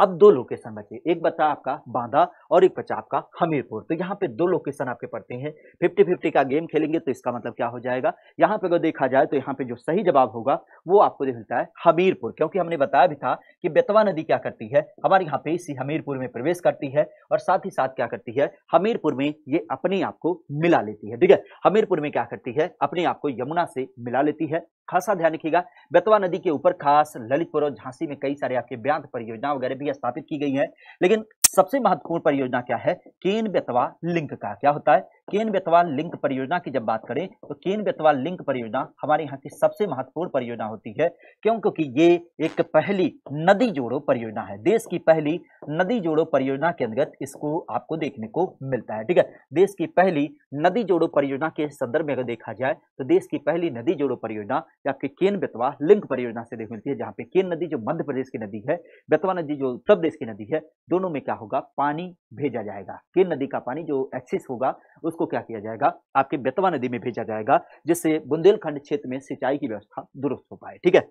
अब दो लोकेशन बचे एक बचा आपका बांदा और एक बचा आपका हमीरपुर तो यहाँ पे दो लोकेशन आपके पड़ते हैं फिफ्टी फिफ्टी का गेम खेलेंगे तो इसका मतलब क्या हो जाएगा यहाँ पे अगर देखा जाए तो यहाँ पे जो सही जवाब होगा वो आपको मिलता है हमीरपुर क्योंकि हमने बताया भी था कि बेतवा नदी क्या करती है हमारे यहाँ पे इसी हमीरपुर में प्रवेश करती है और साथ ही साथ क्या करती है हमीरपुर में ये अपने आप को मिला लेती है ठीक है हमीरपुर में क्या करती है अपने आप को यमुना से मिला लेती है खासा ध्यान रखिएगा बेतवा नदी के ऊपर खास ललितपुर और झांसी में कई सारे आपके ब्यांत परियोजना वगैरह भी स्थापित की गई है लेकिन सबसे महत्वपूर्ण परियोजना क्या है केन बेतवा लिंक का क्या होता है केन बेतवाल लिंक परियोजना की जब बात करें तो केन बेतवाल लिंक परियोजना हमारे यहाँ की सबसे महत्वपूर्ण परियोजना होती है क्यों क्योंकि ये एक पहली नदी जोड़ो परियोजना है देश की पहली नदी जोड़ो परियोजना के अंतर्गत इसको आपको देखने को मिलता है ठीक है देश की पहली नदी जोड़ो परियोजना के संदर्भ में अगर देखा जाए तो देश की पहली नदी जोड़ो परियोजना आपकी केन बेतवा लिंक परियोजना से देख मिलती है जहाँ पे केन नदी जो मध्य प्रदेश की नदी है बेतवा नदी जो उत्तर प्रदेश की नदी है दोनों में क्या होगा पानी भेजा जाएगा केन नदी का पानी जो एक्सेस होगा उस उसको क्या किया जाएगा आपके बेतवा नदी में भेजा जाएगा जिससे बुंदेलखंड क्षेत्र में सिंचाई की व्यवस्था दुरुस्त हो पाए ठीक है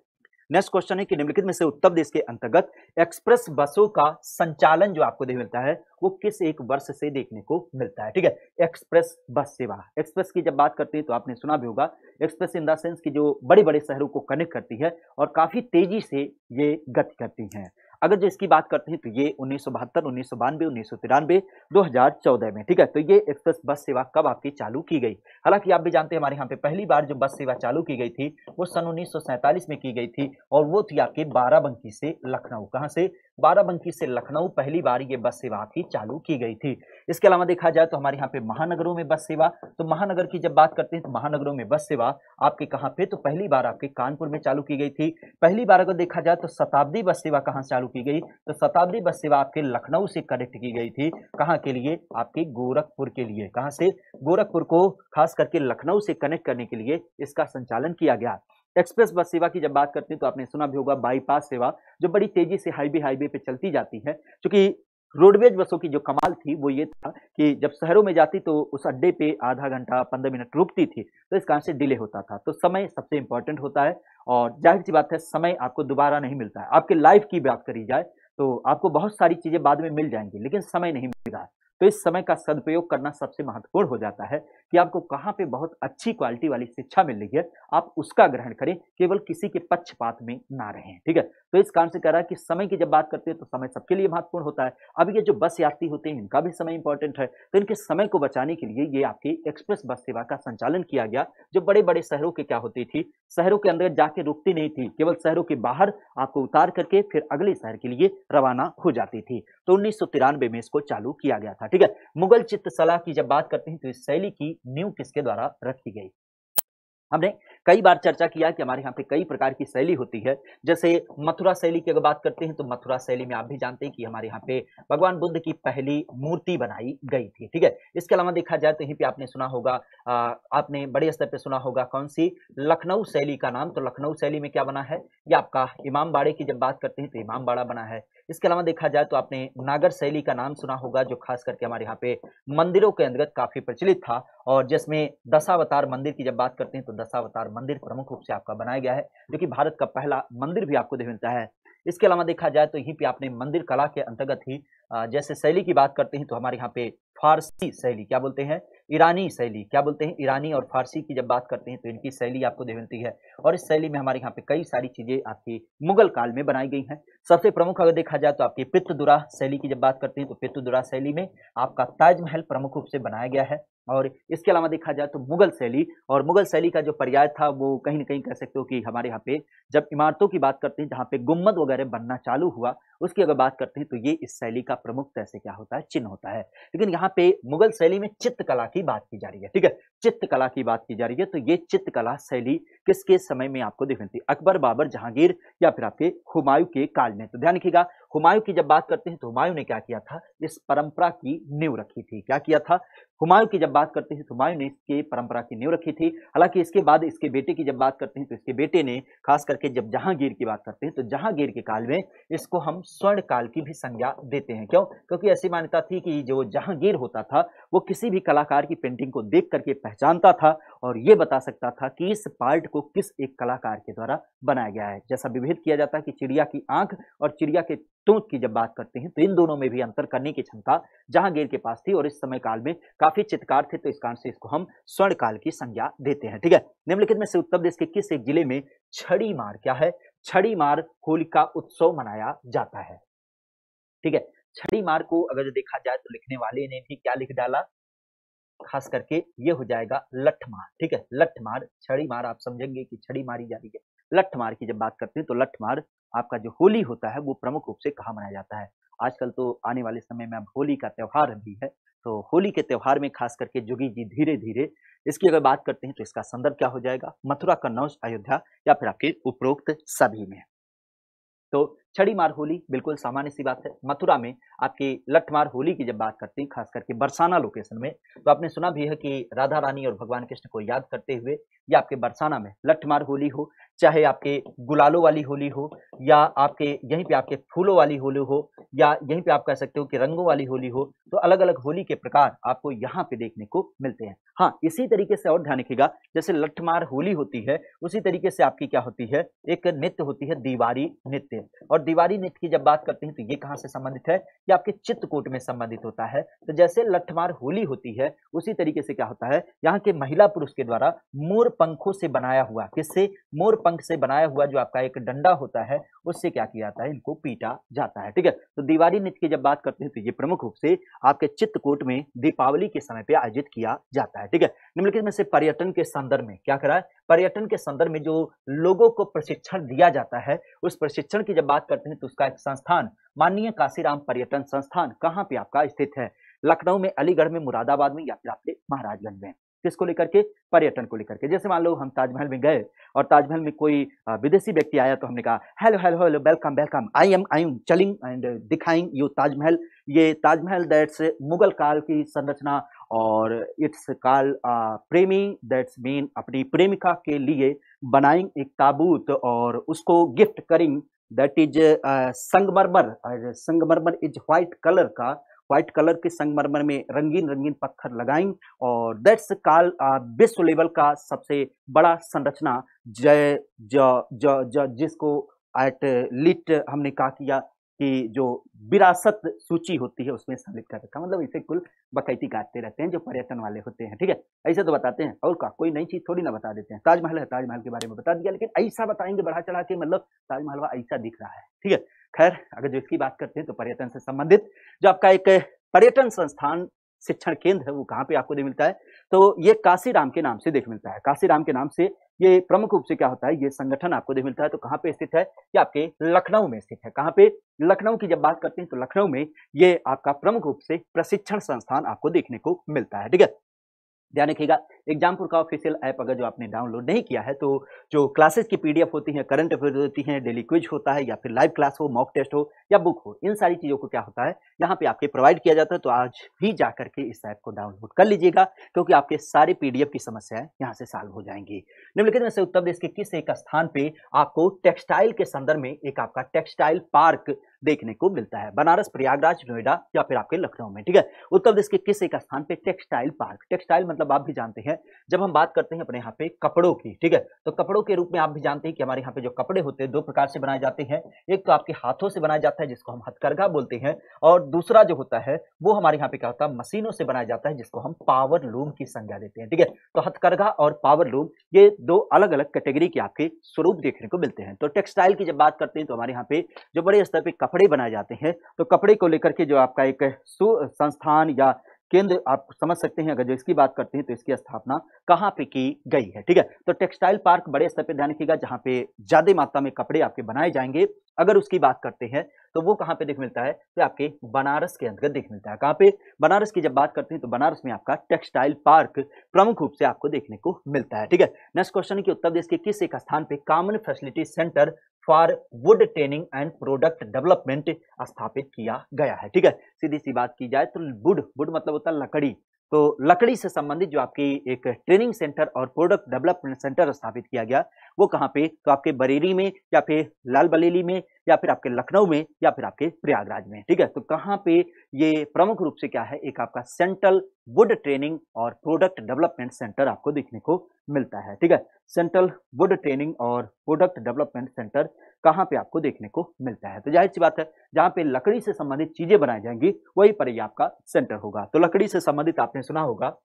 नेक्स्ट क्वेश्चन है कि निम्नलिखित में से उत्तर प्रदेश के अंतर्गत एक्सप्रेस बसों का संचालन जो आपको मिलता है वो किस एक वर्ष से देखने को मिलता है ठीक है एक्सप्रेस बस सेवा एक्सप्रेस की जब बात करते हैं तो आपने सुना भी होगा एक्सप्रेस इन द सेंस की जो बड़े बड़े शहरों को कनेक्ट करती है और काफी तेजी से ये गति करती है अगर जो इसकी बात करते हैं तो ये उन्नीस सौ बहत्तर उन्नीस सौ बानवे उन्नीस सौ तिरानवे दो हजार चौदह में ठीक है तो ये एक्सप्रेस बस सेवा कब आपकी चालू की गई हालांकि आप भी जानते हैं हमारे यहाँ पे पहली बार जो बस सेवा चालू की गई थी वो सन उन्नीस सौ सैंतालीस में की गई थी और वो थी आपके बाराबंकी से लखनऊ कहाँ से बाराबंकी से लखनऊ पहली बार ये बस सेवा आपकी चालू की गई थी इसके अलावा देखा जाए तो हमारे यहाँ पे महानगरों में बस सेवा तो महानगर की जब बात करते हैं तो महानगरों में बस सेवा आपके कहाँ पे तो पहली बार आपके कानपुर में चालू की गई थी पहली बार अगर देखा जाए तो शताब्दी बस सेवा कहाँ से चालू की गई तो शताब्दी बस सेवा आपके लखनऊ से कनेक्ट की गई थी कहाँ के लिए आपके गोरखपुर के लिए कहाँ से गोरखपुर को खास करके लखनऊ से कनेक्ट करने के लिए इसका संचालन किया गया एक्सप्रेस बस सेवा की जब बात करते हैं तो आपने सुना भी होगा बाईपास सेवा जो बड़ी तेजी से हाईवे हाईवे पे चलती जाती है क्योंकि रोडवेज बसों की जो कमाल थी वो ये था कि जब शहरों में जाती तो उस अड्डे पे आधा घंटा पंद्रह मिनट रुकती थी तो इस कारण से डिले होता था तो समय सबसे इंपॉर्टेंट होता है और जाहिर सी बात है समय आपको दोबारा नहीं मिलता है आपके लाइफ की बात करी जाए तो आपको बहुत सारी चीज़ें बाद में मिल जाएंगी लेकिन समय नहीं मिल रहा तो इस समय का सदुपयोग करना सबसे महत्वपूर्ण हो जाता है कि आपको कहाँ पे बहुत अच्छी क्वालिटी वाली शिक्षा मिल रही है आप उसका ग्रहण करें केवल किसी के पक्षपात में ना रहें ठीक है तो इस कारण से कह रहा है कि समय की जब बात करते हैं तो समय सबके लिए महत्वपूर्ण होता है अब ये जो बस यात्री होते हैं इनका भी समय इंपॉर्टेंट है तो इनके समय को बचाने के लिए ये आपकी एक्सप्रेस बस सेवा का संचालन किया गया जो बड़े बड़े शहरों के क्या होती थी शहरों के अंदर जाके रुकती नहीं थी केवल शहरों के बाहर आपको उतार करके फिर अगले शहर के लिए रवाना हो जाती थी तो उन्नीस में इसको चालू किया गया था ठीक है मुगल चित्रशला की जब बात करते हैं तो इस शैली की की नींव किसके द्वारा रखी गई हमने कई बार चर्चा किया कि हमारे यहाँ पे कई प्रकार की शैली होती है जैसे मथुरा शैली की अगर बात करते हैं तो मथुरा शैली में आप भी जानते हैं कि हमारे यहाँ पे भगवान बुद्ध की पहली मूर्ति बनाई गई थी ठीक है इसके अलावा देखा जाए तो यहीं पे आपने सुना होगा आ, आपने बड़े स्तर पे सुना होगा कौन सी लखनऊ शैली का नाम तो लखनऊ शैली में क्या बना है या आपका इमाम की जब बात करते हैं तो इमाम बना है इसके अलावा देखा जाए तो आपने नागर शैली का नाम सुना होगा जो खास करके हमारे यहाँ पे मंदिरों के अंतर्गत काफी प्रचलित था और जिसमें दशावतार मंदिर की जब बात करते हैं तो दशावतार मंदिर प्रमुख रूप से आपका बनाया गया है जो की भारत का पहला मंदिर भी आपको देख मिलता है इसके अलावा देखा जाए तो यहीं पे आपने मंदिर कला के अंतर्गत ही जैसे शैली की बात करते हैं तो हमारे यहाँ पे फारसी शैली क्या बोलते हैं ईरानी शैली क्या बोलते हैं ईरानी और फारसी की जब बात करते हैं तो इनकी शैली आपको मिलती है और इस शैली में हमारे यहाँ पे कई सारी चीज़ें आपकी मुगल काल में बनाई गई हैं सबसे प्रमुख अगर देखा जाए तो आपकी पित्तदुरा शैली की जब बात करते हैं तो पित्तदुरा शैली में आपका ताजमहल प्रमुख रूप से बनाया गया है और इसके अलावा देखा जाए तो मुगल शैली और मुगल शैली का जो पर्याय था वो कहीं ना कहीं कह सकते हो कि हमारे यहाँ पे जब इमारतों की बात करते हैं जहाँ पे गुम्मद वगैरह बनना चालू हुआ उसकी अगर बात करते हैं तो ये इस शैली का प्रमुख तरह तो से क्या होता है चिन्ह होता है लेकिन यहाँ यहाँ पे मुगल शैली में चित्रकला की बात की जा रही है ठीक है चित्रकला की बात की जा रही है तो ये चित्रकला शैली किसके समय में आपको देखनी थी अकबर बाबर जहांगीर या फिर आपके हुमायूं के काल में तो ध्यान रखिएगा हुमायूं की जब बात करते हैं तो हुमायूं ने क्या किया था इस परंपरा की नींव रखी थी क्या किया था हुमायूं की जब बात करते हैं तो हुमायूं ने इसके परंपरा की नींव रखी थी हालांकि इसके बाद इसके बेटे की जब बात करते हैं तो इसके बेटे ने खास करके जब जहांगीर की बात करते हैं तो जहांगीर के काल में इसको हम स्वर्ण काल की भी संज्ञा देते हैं क्यों क्योंकि ऐसी मान्यता थी कि जो जहांगीर होता था वो किसी भी कलाकार की पेंटिंग को देख करके पहचानता था और ये बता सकता था कि इस पार्ट को किस एक कलाकार के द्वारा बनाया गया है जैसा विभेद किया जाता है कि चिड़िया की आंख और चिड़िया के तूत की जब बात करते हैं तो इन दोनों में भी अंतर करने की क्षमता जहांगीर के पास थी और इस समय काल में काफी चित्कार थे तो इस कारण से इसको हम स्वर्ण काल की संज्ञा देते हैं ठीक है निम्नलिखित में से उत्तर प्रदेश के किस एक जिले में छड़ी मार क्या है छड़ी मार होलिका उत्सव मनाया जाता है ठीक है छड़ी मार को अगर देखा जाए तो लिखने वाले ने भी क्या लिख डाला खास करके ये हो जाएगा लठ मार ठीक है लठमार छड़ी मार आप समझेंगे कि छड़ी मारी जा रही है लठमार की जब बात करते हैं तो लठमार आपका जो होली होता है वो प्रमुख रूप से कहाँ मनाया जाता है आजकल तो आने वाले समय में अब होली का त्यौहार भी है तो होली के त्यौहार में खास करके जोगी जी धीरे धीरे इसकी अगर बात करते हैं तो इसका संदर्भ क्या हो जाएगा मथुरा कन्नौज अयोध्या या फिर आपके उपरोक्त सभी में तो छड़ी मार होली बिल्कुल सामान्य सी बात है मथुरा में आपकी लठमार होली की जब बात करते हैं खास करके बरसाना लोकेशन में तो आपने सुना भी है कि राधा रानी और भगवान कृष्ण को याद करते हुए या आपके बरसाना में लठमार होली हो चाहे आपके गुलालों वाली होली हो या आपके यहीं पे आपके फूलों वाली होली हो या यहीं पे आप कह सकते हो कि रंगों वाली होली हो तो अलग अलग होली के प्रकार आपको यहाँ पे देखने को मिलते हैं हाँ इसी तरीके से और ध्यान रखिएगा जैसे लठमार होली होती है उसी तरीके से आपकी क्या होती है एक नृत्य होती है दीवारी नृत्य और और दीवारी नृत्य की जब बात करते हैं तो ये कहाँ से संबंधित है ये आपके चित्रकूट में संबंधित होता है तो जैसे लठमार होली होती है उसी तरीके से क्या होता है यहाँ के महिला पुरुष के द्वारा मोर पंखों से बनाया हुआ किससे मोर पंख से बनाया हुआ जो आपका एक डंडा होता है उससे क्या किया जाता है इनको पीटा जाता है ठीक है तो दीवारी नृत्य की जब बात करते हैं तो ये प्रमुख रूप से आपके चित्रकूट में दीपावली के समय पर आयोजित किया जाता है ठीक है निम्नलिखित में से पर्यटन के संदर्भ में क्या करा है पर्यटन के संदर्भ में जो लोगों को प्रशिक्षण दिया जाता है उस प्रशिक्षण की जब बात करते हैं तो उसका एक संस्थान माननीय काशीराम पर्यटन संस्थान कहाँ पे आपका स्थित है लखनऊ में अलीगढ़ में मुरादाबाद में या फिर आपके महाराजगंज में किसको लेकर के पर्यटन को लेकर के जैसे मान लो हम ताजमहल में गए और ताजमहल में कोई विदेशी व्यक्ति आया तो हमने कहा hello hello hello welcome welcome I am I am चलिंग एंड दिखाइंग यू ताजमहल ये ताजमहल दैट्स मुगल काल की संरचना और इट्स काल प्रेमी दैट्स मीन अपनी प्रेमिका के लिए बनाइंग एक ताबूत और उसको गिफ्ट करिंग दैट इज संगमरमर संगमरमर इज व्हाइट कलर का व्हाइट कलर के संगमरमर में रंगीन रंगीन पत्थर लगाई और दैट्स काल uh, विश्व लेवल का सबसे बड़ा संरचना जय ज जिसको एट लिट हमने कहा किया कि जो विरासत सूची होती है उसमें सम्मिलित कर रखा मतलब इसे कुल बकैती काटते रहते हैं जो पर्यटन वाले होते हैं ठीक है ऐसे तो बताते हैं और का कोई नई चीज़ थोड़ी ना बता देते हैं ताजमहल है ताजमहल के बारे में बता दिया लेकिन ऐसा बताएंगे बढ़ा चढ़ा के मतलब ताजमहल ऐसा दिख रहा है ठीक है खैर अगर जो इसकी बात करते हैं तो पर्यटन से संबंधित जो आपका एक पर्यटन संस्थान शिक्षण केंद्र है वो कहाँ पे आपको मिलता है तो ये काशी राम के नाम से देख मिलता है काशी राम के नाम से ये प्रमुख रूप से क्या होता है ये संगठन आपको देख मिलता है तो कहाँ पे स्थित है ये आपके लखनऊ में स्थित है कहाँ पे लखनऊ की जब बात करते हैं तो लखनऊ में ये आपका प्रमुख रूप से प्रशिक्षण संस्थान आपको देखने को मिलता है ठीक है ध्यान रखिएगा एग्जामपुर का ऑफिशियल ऐप अगर जो आपने डाउनलोड नहीं किया है तो जो क्लासेस की पीडीएफ होती हैं करंट अफेयर होती हैं डेली क्विज होता है या फिर लाइव क्लास हो मॉक टेस्ट हो या बुक हो इन सारी चीज़ों को क्या होता है यहाँ पे आपके प्रोवाइड किया जाता है तो आज भी जा करके इस ऐप को डाउनलोड कर लीजिएगा क्योंकि आपके सारे पी की समस्याएं यहाँ से सॉल्व हो जाएंगी निम्नलिखित में से उत्तर प्रदेश के किस एक स्थान पर आपको टेक्सटाइल के संदर्भ में एक आपका टेक्सटाइल पार्क देखने को मिलता है बनारस प्रयागराज नोएडा या फिर आपके लखनऊ में ठीक है उत्तर प्रदेश के किस एक स्थान पे टेक्सटाइल पार्क टेक्सटाइल मतलब आप भी जानते हैं है जब हम बात करते हैं अपने यहाँ पे कपड़ों की ठीक है तो कपड़ों के रूप में आप भी जानते हैं कि हमारे यहाँ पे जो कपड़े होते हैं दो प्रकार से बनाए जाते हैं एक तो आपके हाथों से बनाया जाता है जिसको हम हथकरघा बोलते हैं और दूसरा जो होता है वो हमारे यहाँ पे क्या होता है मशीनों से बनाया जाता है जिसको हम पावर लूम की संज्ञा देते हैं ठीक है तो हथकरघा और पावर लूम ये दो अलग अलग कैटेगरी के आपके स्वरूप देखने को मिलते हैं तो टेक्सटाइल की जब बात करते हैं तो हमारे यहाँ पे जो बड़े स्तर पर कपड़े बनाए जाते हैं तो कपड़े को लेकर के जो आपका एक संस्थान या केंद्र आप समझ सकते हैं अगर जो इसकी बात करते हैं तो इसकी स्थापना कहाँ पे की गई है ठीक है तो टेक्सटाइल पार्क बड़े स्तर पर ध्यान रखिएगा जहाँ पे ज्यादा मात्रा में कपड़े आपके बनाए जाएंगे अगर उसकी बात करते हैं तो वो कहाँ पे देख मिलता है तो आपके बनारस के अंतर्गत देख मिलता है कहाँ पे बनारस की जब बात करते हैं तो बनारस में आपका टेक्सटाइल पार्क प्रमुख रूप से आपको देखने को मिलता है ठीक है नेक्स्ट क्वेश्चन की उत्तर प्रदेश के किस एक स्थान पर common facility centre for wood training and product development स्थापित किया गया है ठीक है सीधी सी बात की जाए तो वुड वुड मतलब होता है लकड़ी तो लकड़ी से संबंधित जो आपकी एक ट्रेनिंग सेंटर और प्रोडक्ट डेवलपमेंट सेंटर स्थापित किया गया वो कहाँ पे तो आपके बरेली में या फिर लाल बलेली में या फिर आपके लखनऊ में या फिर आपके प्रयागराज में ठीक है तो कहाँ पे ये प्रमुख रूप से क्या है एक आपका सेंट्रल वुड ट्रेनिंग और प्रोडक्ट डेवलपमेंट सेंटर आपको देखने को मिलता है ठीक है सेंट्रल वुड ट्रेनिंग और प्रोडक्ट डेवलपमेंट सेंटर कहाँ पे आपको देखने को मिलता है तो जाहिर सी बात है जहाँ पे लकड़ी से संबंधित चीजें बनाई जाएंगी वही पर ही आपका सेंटर होगा तो लकड़ी से संबंधित आपने सुना होगा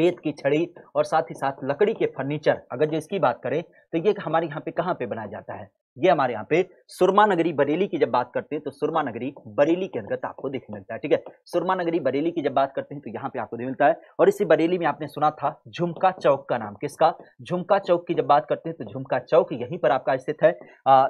बेत की छड़ी और साथ ही साथ लकड़ी के फर्नीचर अगर जो इसकी बात करें तो ये हमारे यहाँ पे कहाँ पे बनाया जाता है ये हमारे यहाँ पे सुरमा नगरी बरेली की जब बात करते हैं तो सुरमा नगरी बरेली के अंतर्गत आपको देखने मिलता है ठीक है सुरमा नगरी बरेली की जब बात करते हैं तो यहाँ पे आपको देखने मिलता है और इसी बरेली में आपने सुना था झुमका चौक का नाम किसका झुमका चौक की जब बात करते हैं तो झुमका चौक यहीं पर आपका स्थित है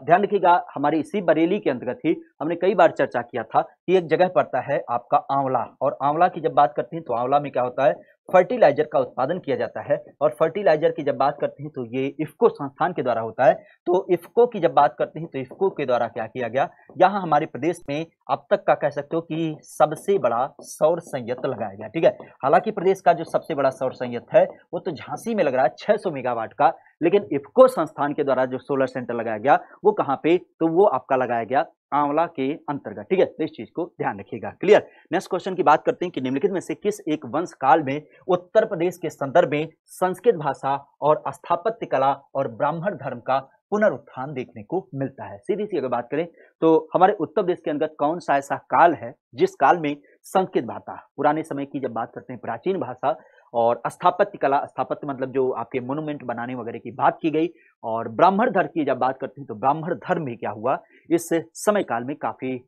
ध्यान रखिएगा हमारे इसी बरेली के अंतर्गत ही हमने कई बार चर्चा किया था कि एक जगह पड़ता है आपका आंवला और आंवला की जब बात करते हैं तो आंवला में क्या होता है फर्टिलाइजर का उत्पादन किया जाता है और फर्टिलाइजर की जब बात करते हैं तो ये इफ्को संस्थान के द्वारा होता है तो इफ्को की जब बात करते हैं तो इफ्को के द्वारा क्या किया गया यहाँ हमारे प्रदेश में अब तक का कह सकते हो कि सबसे बड़ा सौर संयंत्र लगाया गया ठीक है हालांकि प्रदेश का जो सबसे बड़ा सौर संयंत्र है वो तो झांसी में लग रहा है छह मेगावाट का लेकिन इफ्को संस्थान के द्वारा जो सोलर सेंटर लगाया गया वो कहाँ पे तो वो आपका लगाया गया आंवला के अंतर्गत ठीक है तो इस चीज को ध्यान रखिएगा क्लियर नेक्स्ट क्वेश्चन की बात करते हैं कि निम्नलिखित में से किस एक वंश काल में उत्तर प्रदेश के संदर्भ में संस्कृत भाषा और स्थापत्य कला और ब्राह्मण धर्म का पुनरुत्थान देखने को मिलता है सीधी सी अगर बात करें तो हमारे उत्तर प्रदेश के अंतर्गत कौन सा ऐसा काल है जिस काल में संस्कृत भाषा पुराने समय की जब बात करते हैं प्राचीन भाषा और स्थापत्य कला स्थापत्य मतलब जो आपके मोनूमेंट बनाने वगैरह की बात की गई और ब्राह्मण धर्म की जब बात करते हैं तो ब्राह्मण धर्म भी क्या हुआ इस समय काल में काफ़ी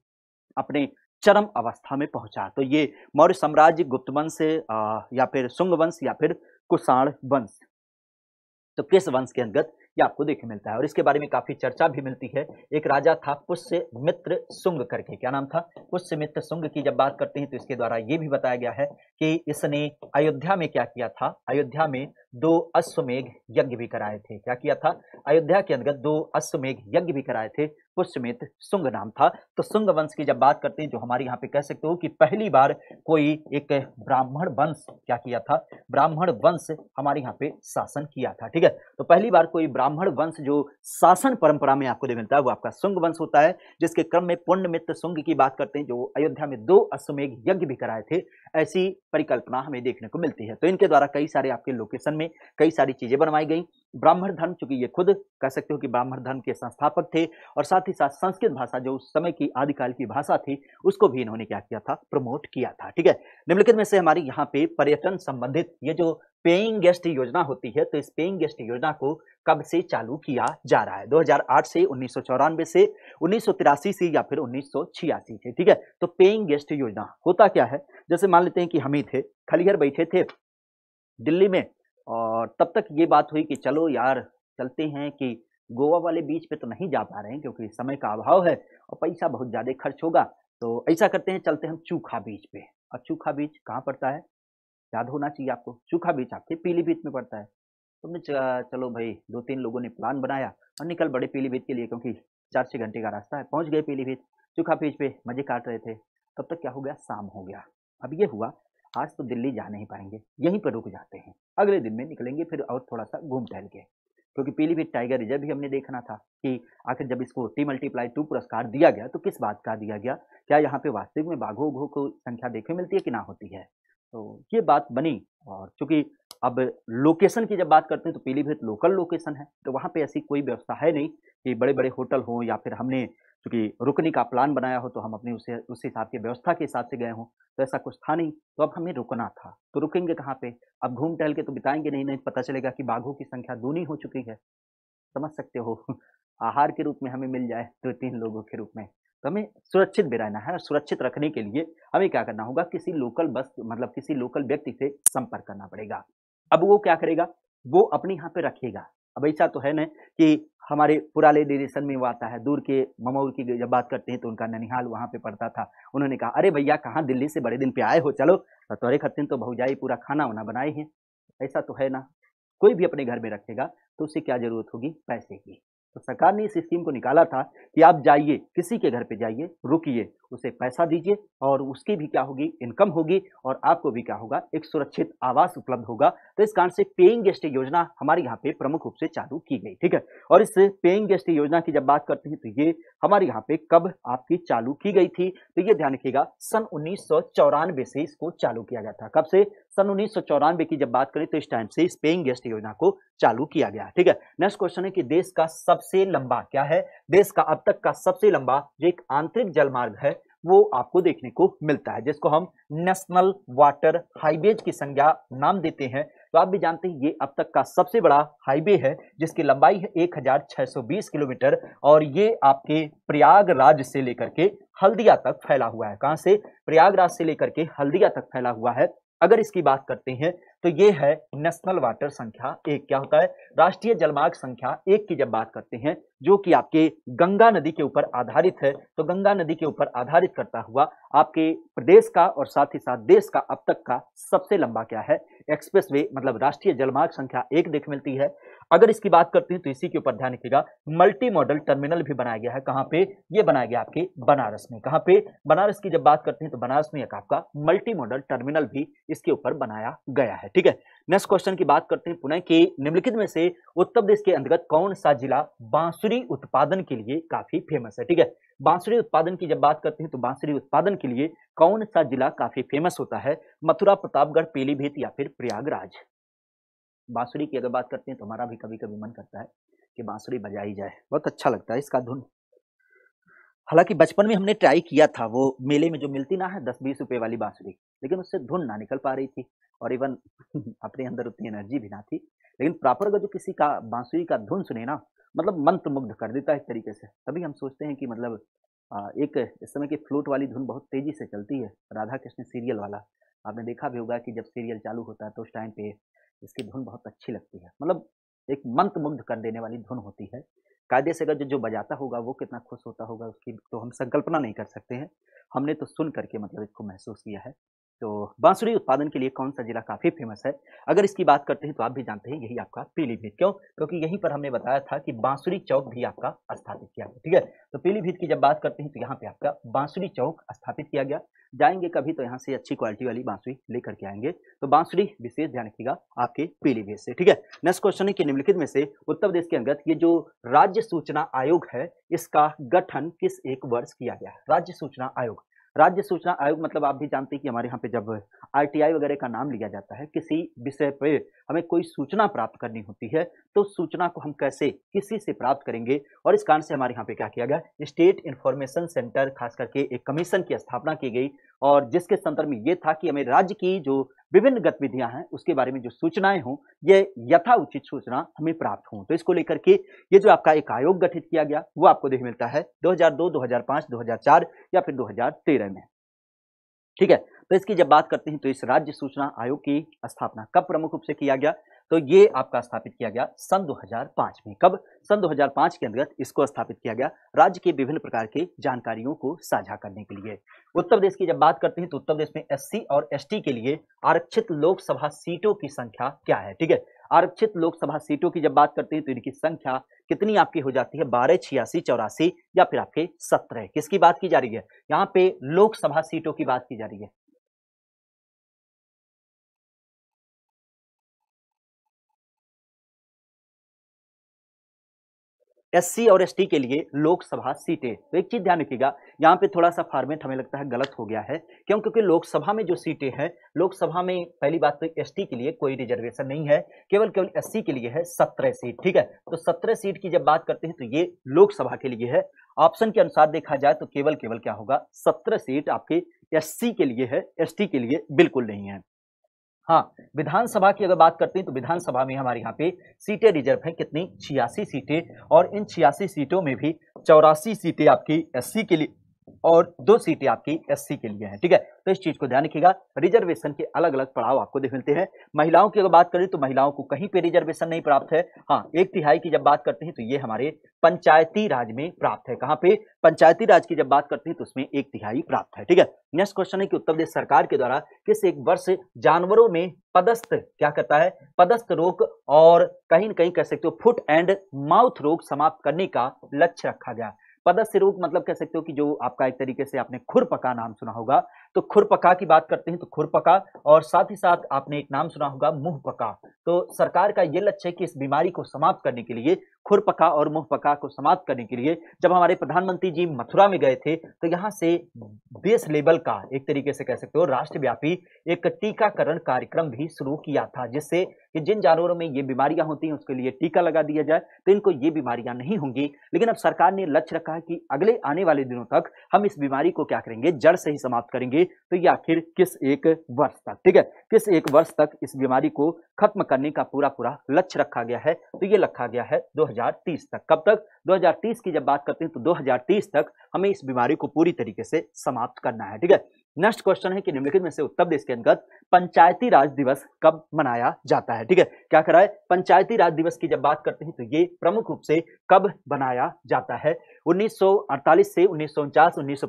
अपने चरम अवस्था में पहुंचा तो ये मौर्य साम्राज्य गुप्त वंश या फिर शुंग वंश या फिर कुषाण वंश तो किस वंश के अंतर्गत ये आपको देखने मिलता है और इसके बारे में काफी चर्चा भी मिलती है एक राजा था पुष्य मित्र सुंग करके क्या नाम था पुष्य मित्र सुंग की जब बात करते हैं तो इसके द्वारा ये भी बताया गया है कि इसने अयोध्या में क्या किया था अयोध्या में दो अश्वमेघ यज्ञ भी कराए थे क्या किया था अयोध्या के अंतर्गत दो अश्वमेघ यज्ञ भी कराए थे पुष्यमित सुंग नाम था तो सुंग वंश की जब बात करते हैं जो हमारे यहाँ पे कह सकते हो कि पहली बार कोई एक ब्राह्मण वंश क्या किया था ब्राह्मण वंश हमारे यहाँ पे शासन किया था ठीक है तो पहली बार कोई ब्राह्मण वंश जो शासन परंपरा में आपको मिलता है वो आपका सुंग वंश होता है जिसके क्रम में पुण्यमित्र सुंग की बात करते हैं जो अयोध्या में दो अश्वमेघ यज्ञ भी कराए थे ऐसी परिकल्पना हमें देखने को मिलती है तो इनके द्वारा कई सारे आपके लोकेशन में कई सारी चीजें बनवाई गई ब्राह्मण धर्म चूंकि ये खुद कह सकते हो कि ब्राह्मण धर्म के संस्थापक थे और साथ ही साथ संस्कृत भाषा जो उस समय की आदिकाल की भाषा थी उसको भी इन्होंने क्या किया था प्रमोट किया था ठीक है निम्नलिखित में से हमारी यहाँ पे पर्यटन संबंधित ये जो पेइंग गेस्ट योजना होती है तो इस पेइंग गेस्ट योजना को कब से चालू किया जा रहा है 2008 से उन्नीस से उन्नीस से या फिर उन्नीस से ठीक है तो पेइंग गेस्ट योजना होता क्या है जैसे मान लेते हैं कि हम ही थे खलीहर बैठे थे दिल्ली में और तब तक ये बात हुई कि चलो यार चलते हैं कि गोवा वाले बीच पे तो नहीं जा पा रहे हैं क्योंकि समय का अभाव है और पैसा बहुत ज़्यादा खर्च होगा तो ऐसा करते हैं चलते हैं हम चूखा बीच पे और चूखा बीच कहाँ पड़ता है याद होना चाहिए आपको सूखा बीच आपके पीलीभीत में पड़ता है तुमने चलो भाई दो तीन लोगों ने प्लान बनाया और निकल बड़े पीलीभीत के लिए क्योंकि चार छः घंटे का रास्ता है पहुंच गए पीलीभीत सूखा बीच पे मजे काट रहे थे तब तक क्या हो गया शाम हो गया अब ये हुआ आज तो दिल्ली जा नहीं पाएंगे यहीं पर रुक जाते हैं अगले दिन में निकलेंगे फिर और थोड़ा सा घूम टहल के क्योंकि पीलीभीत टाइगर रिजर्व भी हमने देखना था कि आखिर जब इसको टी मल्टीप्लाई टू पुरस्कार दिया गया तो किस बात का दिया गया क्या यहाँ पे वास्तविक में बाघों घो को संख्या देखने मिलती है कि ना होती है तो ये बात बनी और चूंकि अब लोकेशन की जब बात करते हैं तो पीलीभीत लोकल लोकेशन है तो वहाँ पे ऐसी कोई व्यवस्था है नहीं कि बड़े बड़े होटल हों या फिर हमने चूँकि रुकने का प्लान बनाया हो तो हम अपने उसे उस हिसाब की व्यवस्था के हिसाब से गए हों तो ऐसा कुछ था नहीं तो अब हमें रुकना था तो रुकेंगे कहाँ पे अब घूम टहल के तो बिताएंगे नहीं नहीं पता चलेगा कि बाघों की संख्या दूनी हो चुकी है समझ सकते हो आहार के रूप में हमें मिल जाए दो तो तीन लोगों के रूप में तो हमें सुरक्षित भी रहना है और सुरक्षित रखने के लिए हमें क्या करना होगा किसी लोकल बस मतलब किसी लोकल व्यक्ति से संपर्क करना पड़ेगा अब वो क्या करेगा वो अपने यहाँ पे रखेगा अब ऐसा तो है ना कि हमारे पुराने डिरेशन में वो आता है दूर के ममऊ की जब बात करते हैं तो उनका ननिहाल वहाँ पे पड़ता था उन्होंने कहा अरे भैया कहाँ दिल्ली से बड़े दिन पे आए हो चलो तो तोरे खत्ते तो जाए पूरा खाना वाना बनाए हैं ऐसा तो है ना कोई भी अपने घर में रखेगा तो उससे क्या जरूरत होगी पैसे की तो सरकार ने इस स्कीम को निकाला था कि आप जाइए किसी के घर पे जाइए रुकिए उसे पैसा दीजिए और उसकी भी क्या होगी इनकम होगी और आपको भी क्या होगा एक सुरक्षित आवास उपलब्ध होगा तो इस कारण से पेइंग गेस्ट योजना हमारे यहाँ पे प्रमुख रूप से चालू की गई ठीक है और इस पेइंग गेस्ट योजना की जब बात करते हैं तो ये हमारे यहाँ पे कब आपकी चालू की गई थी तो ये ध्यान रखिएगा सन उन्नीस से इसको चालू किया गया था कब से सन उन्नीस की जब बात करें तो इस टाइम से इस पेइंग गेस्ट योजना को चालू किया गया ठीक है नेक्स्ट क्वेश्चन है कि देश का सबसे लंबा क्या है देश का अब तक का सबसे लंबा जो एक आंतरिक जलमार्ग है वो आपको देखने को मिलता है जिसको हम नेशनल वाटर हाईवेज की संज्ञा नाम देते हैं तो आप भी जानते हैं ये अब तक का सबसे बड़ा हाईवे है जिसकी लंबाई है 1620 किलोमीटर और ये आपके प्रयागराज से लेकर के हल्दिया तक फैला हुआ है कहाँ से प्रयागराज से लेकर के हल्दिया तक फैला हुआ है अगर इसकी बात करते हैं तो ये है नेशनल वाटर संख्या एक क्या होता है राष्ट्रीय जलमार्ग संख्या एक की जब बात करते हैं जो कि आपके गंगा नदी के ऊपर आधारित है तो गंगा नदी के ऊपर आधारित करता हुआ आपके प्रदेश का और साथ ही साथ देश का अब तक का सबसे लंबा क्या है एक्सप्रेसवे मतलब राष्ट्रीय जलमार्ग संख्या एक देख मिलती है अगर इसकी बात करते हैं तो इसी के ऊपर ध्यान रखिएगा मल्टी मॉडल टर्मिनल भी बनाया गया है कहाँ पे ये बनाया गया आपके बनारस में कहाँ पे बनारस की जब बात करते हैं तो बनारस में एक आपका मल्टी मॉडल टर्मिनल भी इसके ऊपर बनाया गया है ठीक है नेक्स्ट क्वेश्चन की बात करते हैं पुणे के निम्नलिखित में से उत्तर प्रदेश के अंतर्गत कौन सा जिला बांसुरी उत्पादन के लिए काफी फेमस है ठीक है बांसुरी उत्पादन की जब बात करते हैं तो बांसुरी उत्पादन के लिए कौन सा जिला काफी फेमस होता है मथुरा प्रतापगढ़ पीलीभीत या फिर प्रयागराज बांसुरी की अगर बात करते हैं तो हमारा भी कभी कभी मन करता है कि बांसुरी बजाई जाए बहुत अच्छा लगता है इसका धुन हालांकि बचपन में हमने ट्राई किया था वो मेले में जो मिलती ना है दस बीस रुपए वाली बांसुरी लेकिन उससे धुन ना निकल पा रही थी और इवन अपने अंदर उतनी एनर्जी भी ना थी लेकिन प्रॉपर अगर जो किसी का बांसुरी का धुन सुने ना मतलब मंत्रमुग्ध कर देता है एक तरीके से तभी हम सोचते हैं कि मतलब एक इस समय की फ्लूट वाली धुन बहुत तेजी से चलती है राधा कृष्ण सीरियल वाला आपने देखा भी होगा कि जब सीरियल चालू होता है तो उस टाइम पे इसकी धुन बहुत अच्छी लगती है मतलब एक मंत्रमुग्ध कर देने वाली धुन होती है कायदे से अगर जो जो बजाता होगा वो कितना खुश होता होगा उसकी तो हम संकल्पना नहीं कर सकते हैं हमने तो सुन करके मतलब इसको महसूस किया है तो बांसुरी उत्पादन के लिए कौन सा जिला काफ़ी फेमस है अगर इसकी बात करते हैं तो आप भी जानते हैं यही आपका पीलीभीत क्यों क्योंकि यहीं पर हमने बताया था कि बांसुरी चौक भी आपका स्थापित किया गया ठीक है तो पीलीभीत की जब बात करते हैं तो यहाँ पे आपका बांसुरी चौक स्थापित किया गया जाएंगे कभी तो यहाँ से अच्छी क्वालिटी वाली बांसुरी लेकर के आएंगे तो बांसुरी विशेष ध्यान रखिएगा आपके पीलीभीत से ठीक है नेक्स्ट क्वेश्चन है कि निम्नलिखित में से उत्तर प्रदेश के अंगत ये जो राज्य सूचना आयोग है इसका गठन किस एक वर्ष किया गया राज्य सूचना आयोग राज्य सूचना आयोग मतलब आप भी जानते हैं कि हमारे यहाँ पे जब आरटीआई वगैरह का नाम लिया जाता है किसी विषय पे हमें कोई सूचना प्राप्त करनी होती है तो सूचना को हम कैसे किसी से प्राप्त करेंगे और इस कारण से हमारे यहाँ पे क्या किया गया स्टेट इन्फॉर्मेशन सेंटर खास करके एक कमीशन की स्थापना की गई और जिसके संदर्भ में ये था कि हमें राज्य की जो विभिन्न गतिविधियां हैं उसके बारे में जो सूचनाएं हों ये यथाउचित सूचना हमें प्राप्त हों तो इसको लेकर के ये जो आपका एक आयोग गठित किया गया वो आपको देख मिलता है 2002, 2005, 2004 या फिर 2013 में ठीक है तो इसकी जब बात करते हैं तो इस राज्य सूचना आयोग की स्थापना कब प्रमुख रूप से किया गया तो ये आपका स्थापित किया गया सन 2005 में कब सन 2005 के अंतर्गत इसको स्थापित किया गया राज्य के विभिन्न प्रकार के जानकारियों को साझा करने के लिए उत्तर प्रदेश की जब बात करते हैं तो उत्तर प्रदेश में एससी और एसटी के लिए आरक्षित लोकसभा सीटों की संख्या क्या है ठीक है आरक्षित लोकसभा सीटों की जब बात करते हैं तो इनकी संख्या कितनी आपकी हो जाती है बारह छियासी चौरासी या फिर आपके सत्रह किसकी बात की जा रही है यहाँ पे लोकसभा सीटों की बात की जा रही है एससी और एसटी के लिए लोकसभा सीटें तो एक चीज़ ध्यान रखिएगा यहाँ पे थोड़ा सा फॉर्मेट हमें लगता है गलत हो गया है क्यों क्योंकि लोकसभा में जो सीटें हैं लोकसभा में पहली बात तो एसटी के लिए कोई रिजर्वेशन नहीं है केवल केवल एससी के लिए है सत्रह सीट ठीक है तो सत्रह सीट की जब बात करते हैं तो ये लोकसभा के लिए है ऑप्शन के अनुसार देखा जाए तो केवल केवल क्या होगा सत्रह सीट आपके एस के लिए है एस के लिए बिल्कुल नहीं है हाँ विधानसभा की अगर बात करते हैं तो विधानसभा में हमारे यहाँ पे सीटें रिजर्व हैं कितनी छियासी सीटें और इन छियासी सीटों में भी चौरासी सीटें आपकी एससी के लिए और दो सीटें आपकी एससी के लिए हैं ठीक है तो इस चीज को ध्यान रखिएगा रिजर्वेशन के अलग अलग पड़ाव आपको देख मिलते हैं महिलाओं की अगर बात करें तो महिलाओं को कहीं पे रिजर्वेशन नहीं प्राप्त है हाँ एक तिहाई की जब बात करते हैं तो ये हमारे पंचायती राज में प्राप्त है कहाँ पे पंचायती राज की जब बात करते हैं तो उसमें एक तिहाई प्राप्त है ठीक है नेक्स्ट क्वेश्चन है कि उत्तर प्रदेश सरकार के द्वारा किस एक वर्ष जानवरों में पदस्थ क्या करता है पदस्थ रोग और कहीं ना कहीं कह सकते हो फुट एंड माउथ रोग समाप्त करने का लक्ष्य रखा गया रोग मतलब कह सकते हो कि जो आपका एक तरीके से आपने खुर पका नाम सुना होगा तो खुरपका की बात करते हैं तो खुरपका और साथ ही साथ आपने एक नाम सुना होगा मुंह पका तो सरकार का यह लक्ष्य है कि इस बीमारी को समाप्त करने के लिए खुरपका और मुंह पका को समाप्त करने के लिए जब हमारे प्रधानमंत्री जी मथुरा में गए थे तो यहाँ से देश लेवल का एक तरीके से कह सकते हो राष्ट्रव्यापी एक टीकाकरण कार्यक्रम भी शुरू किया था जिससे कि जिन जानवरों में ये बीमारियां होती हैं उसके लिए टीका लगा दिया जाए तो इनको ये बीमारियां नहीं होंगी लेकिन अब सरकार ने लक्ष्य रखा है कि अगले आने वाले दिनों तक हम इस बीमारी को क्या करेंगे जड़ से ही समाप्त करेंगे करेंगे तो या फिर किस एक वर्ष तक ठीक है किस एक वर्ष तक इस बीमारी को खत्म करने का पूरा पूरा लक्ष्य रखा गया है तो ये रखा गया है 2030 तक कब तक 2030 की जब बात करते हैं तो 2030 तक हमें इस बीमारी को पूरी तरीके से समाप्त करना है ठीक है नेक्स्ट क्वेश्चन है कि निम्नलिखित में से उत्तर प्रदेश के अंतर्गत पंचायती राज दिवस कब मनाया जाता है ठीक है क्या कराए पंचायती राज दिवस की जब बात करते हैं तो ये प्रमुख रूप से कब मनाया जाता है 1948 से उन्नीस सौ उनचास उन्नीस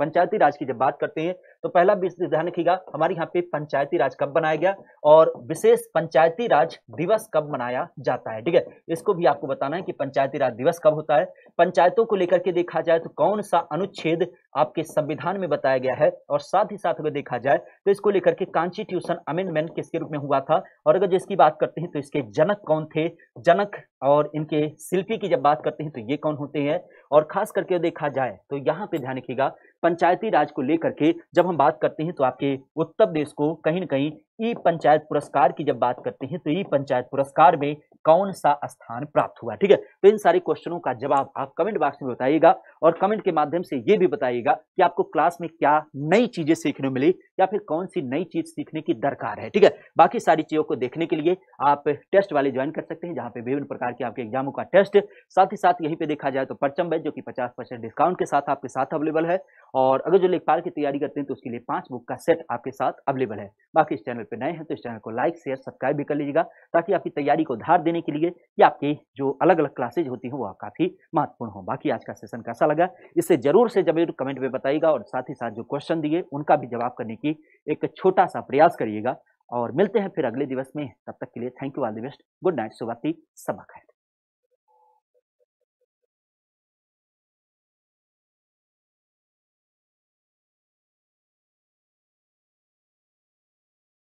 पंचायती राज की जब बात करते हैं तो पहला ध्यान रखिएगा हमारे यहाँ पे पंचायती राज कब बनाया गया और विशेष पंचायती राज दिवस कब मनाया जाता है ठीक है इसको भी आपको बताना है कि पंचायती राज दिवस कब होता है पंचायतों को लेकर के देखा जाए तो कौन सा अनुच्छेद आपके संविधान में बताया गया है और साथ ही साथ अगर देखा जाए तो इसको लेकर के कॉन्स्टिट्यूशन अमेंडमेंट किसके रूप में हुआ था और अगर जिसकी बात करते हैं तो इसके जनक कौन थे जनक और इनके शिल्पी की जब बात करते हैं तो ये कौन होते हैं और खास करके देखा जाए तो यहाँ पे ध्यान रखिएगा पंचायती राज को लेकर के जब हम बात करते हैं तो आपके उत्तर प्रदेश को कहीं ना कहीं ई पंचायत पुरस्कार की जब बात करते हैं तो ई पंचायत पुरस्कार में कौन सा स्थान प्राप्त हुआ ठीक है तो इन सारे क्वेश्चनों का जवाब आप कमेंट बॉक्स में बताइएगा और कमेंट के माध्यम से ये भी बताइएगा कि आपको क्लास में क्या नई चीजें सीखने मिली या फिर कौन सी नई चीज सीखने की दरकार है ठीक है बाकी सारी चीजों को देखने के लिए आप टेस्ट वाले ज्वाइन कर सकते हैं जहां पे विभिन्न प्रकार के आपके एग्जामों का टेस्ट साथ ही साथ यहीं पर देखा जाए तो परचम बैच जो कि पचास परसेंट डिस्काउंट के साथ आपके साथ अवेलेबल है और अगर जो लेखपाल की तैयारी करते हैं तो उसके लिए पांच बुक का सेट आपके साथ अवेलेबल है बाकी इस चैनल चैनल पर नए हैं तो इस चैनल को लाइक शेयर सब्सक्राइब भी कर लीजिएगा ताकि आपकी तैयारी को धार देने के लिए या आपकी जो अलग अलग क्लासेज होती हैं वो काफ़ी महत्वपूर्ण हो बाकी आज का सेशन कैसा लगा इससे ज़रूर से जरूर कमेंट में बताइएगा और साथ ही साथ जो क्वेश्चन दिए उनका भी जवाब करने की एक छोटा सा प्रयास करिएगा और मिलते हैं फिर अगले दिवस में तब तक के लिए thank you all the best good night सुबह सबक है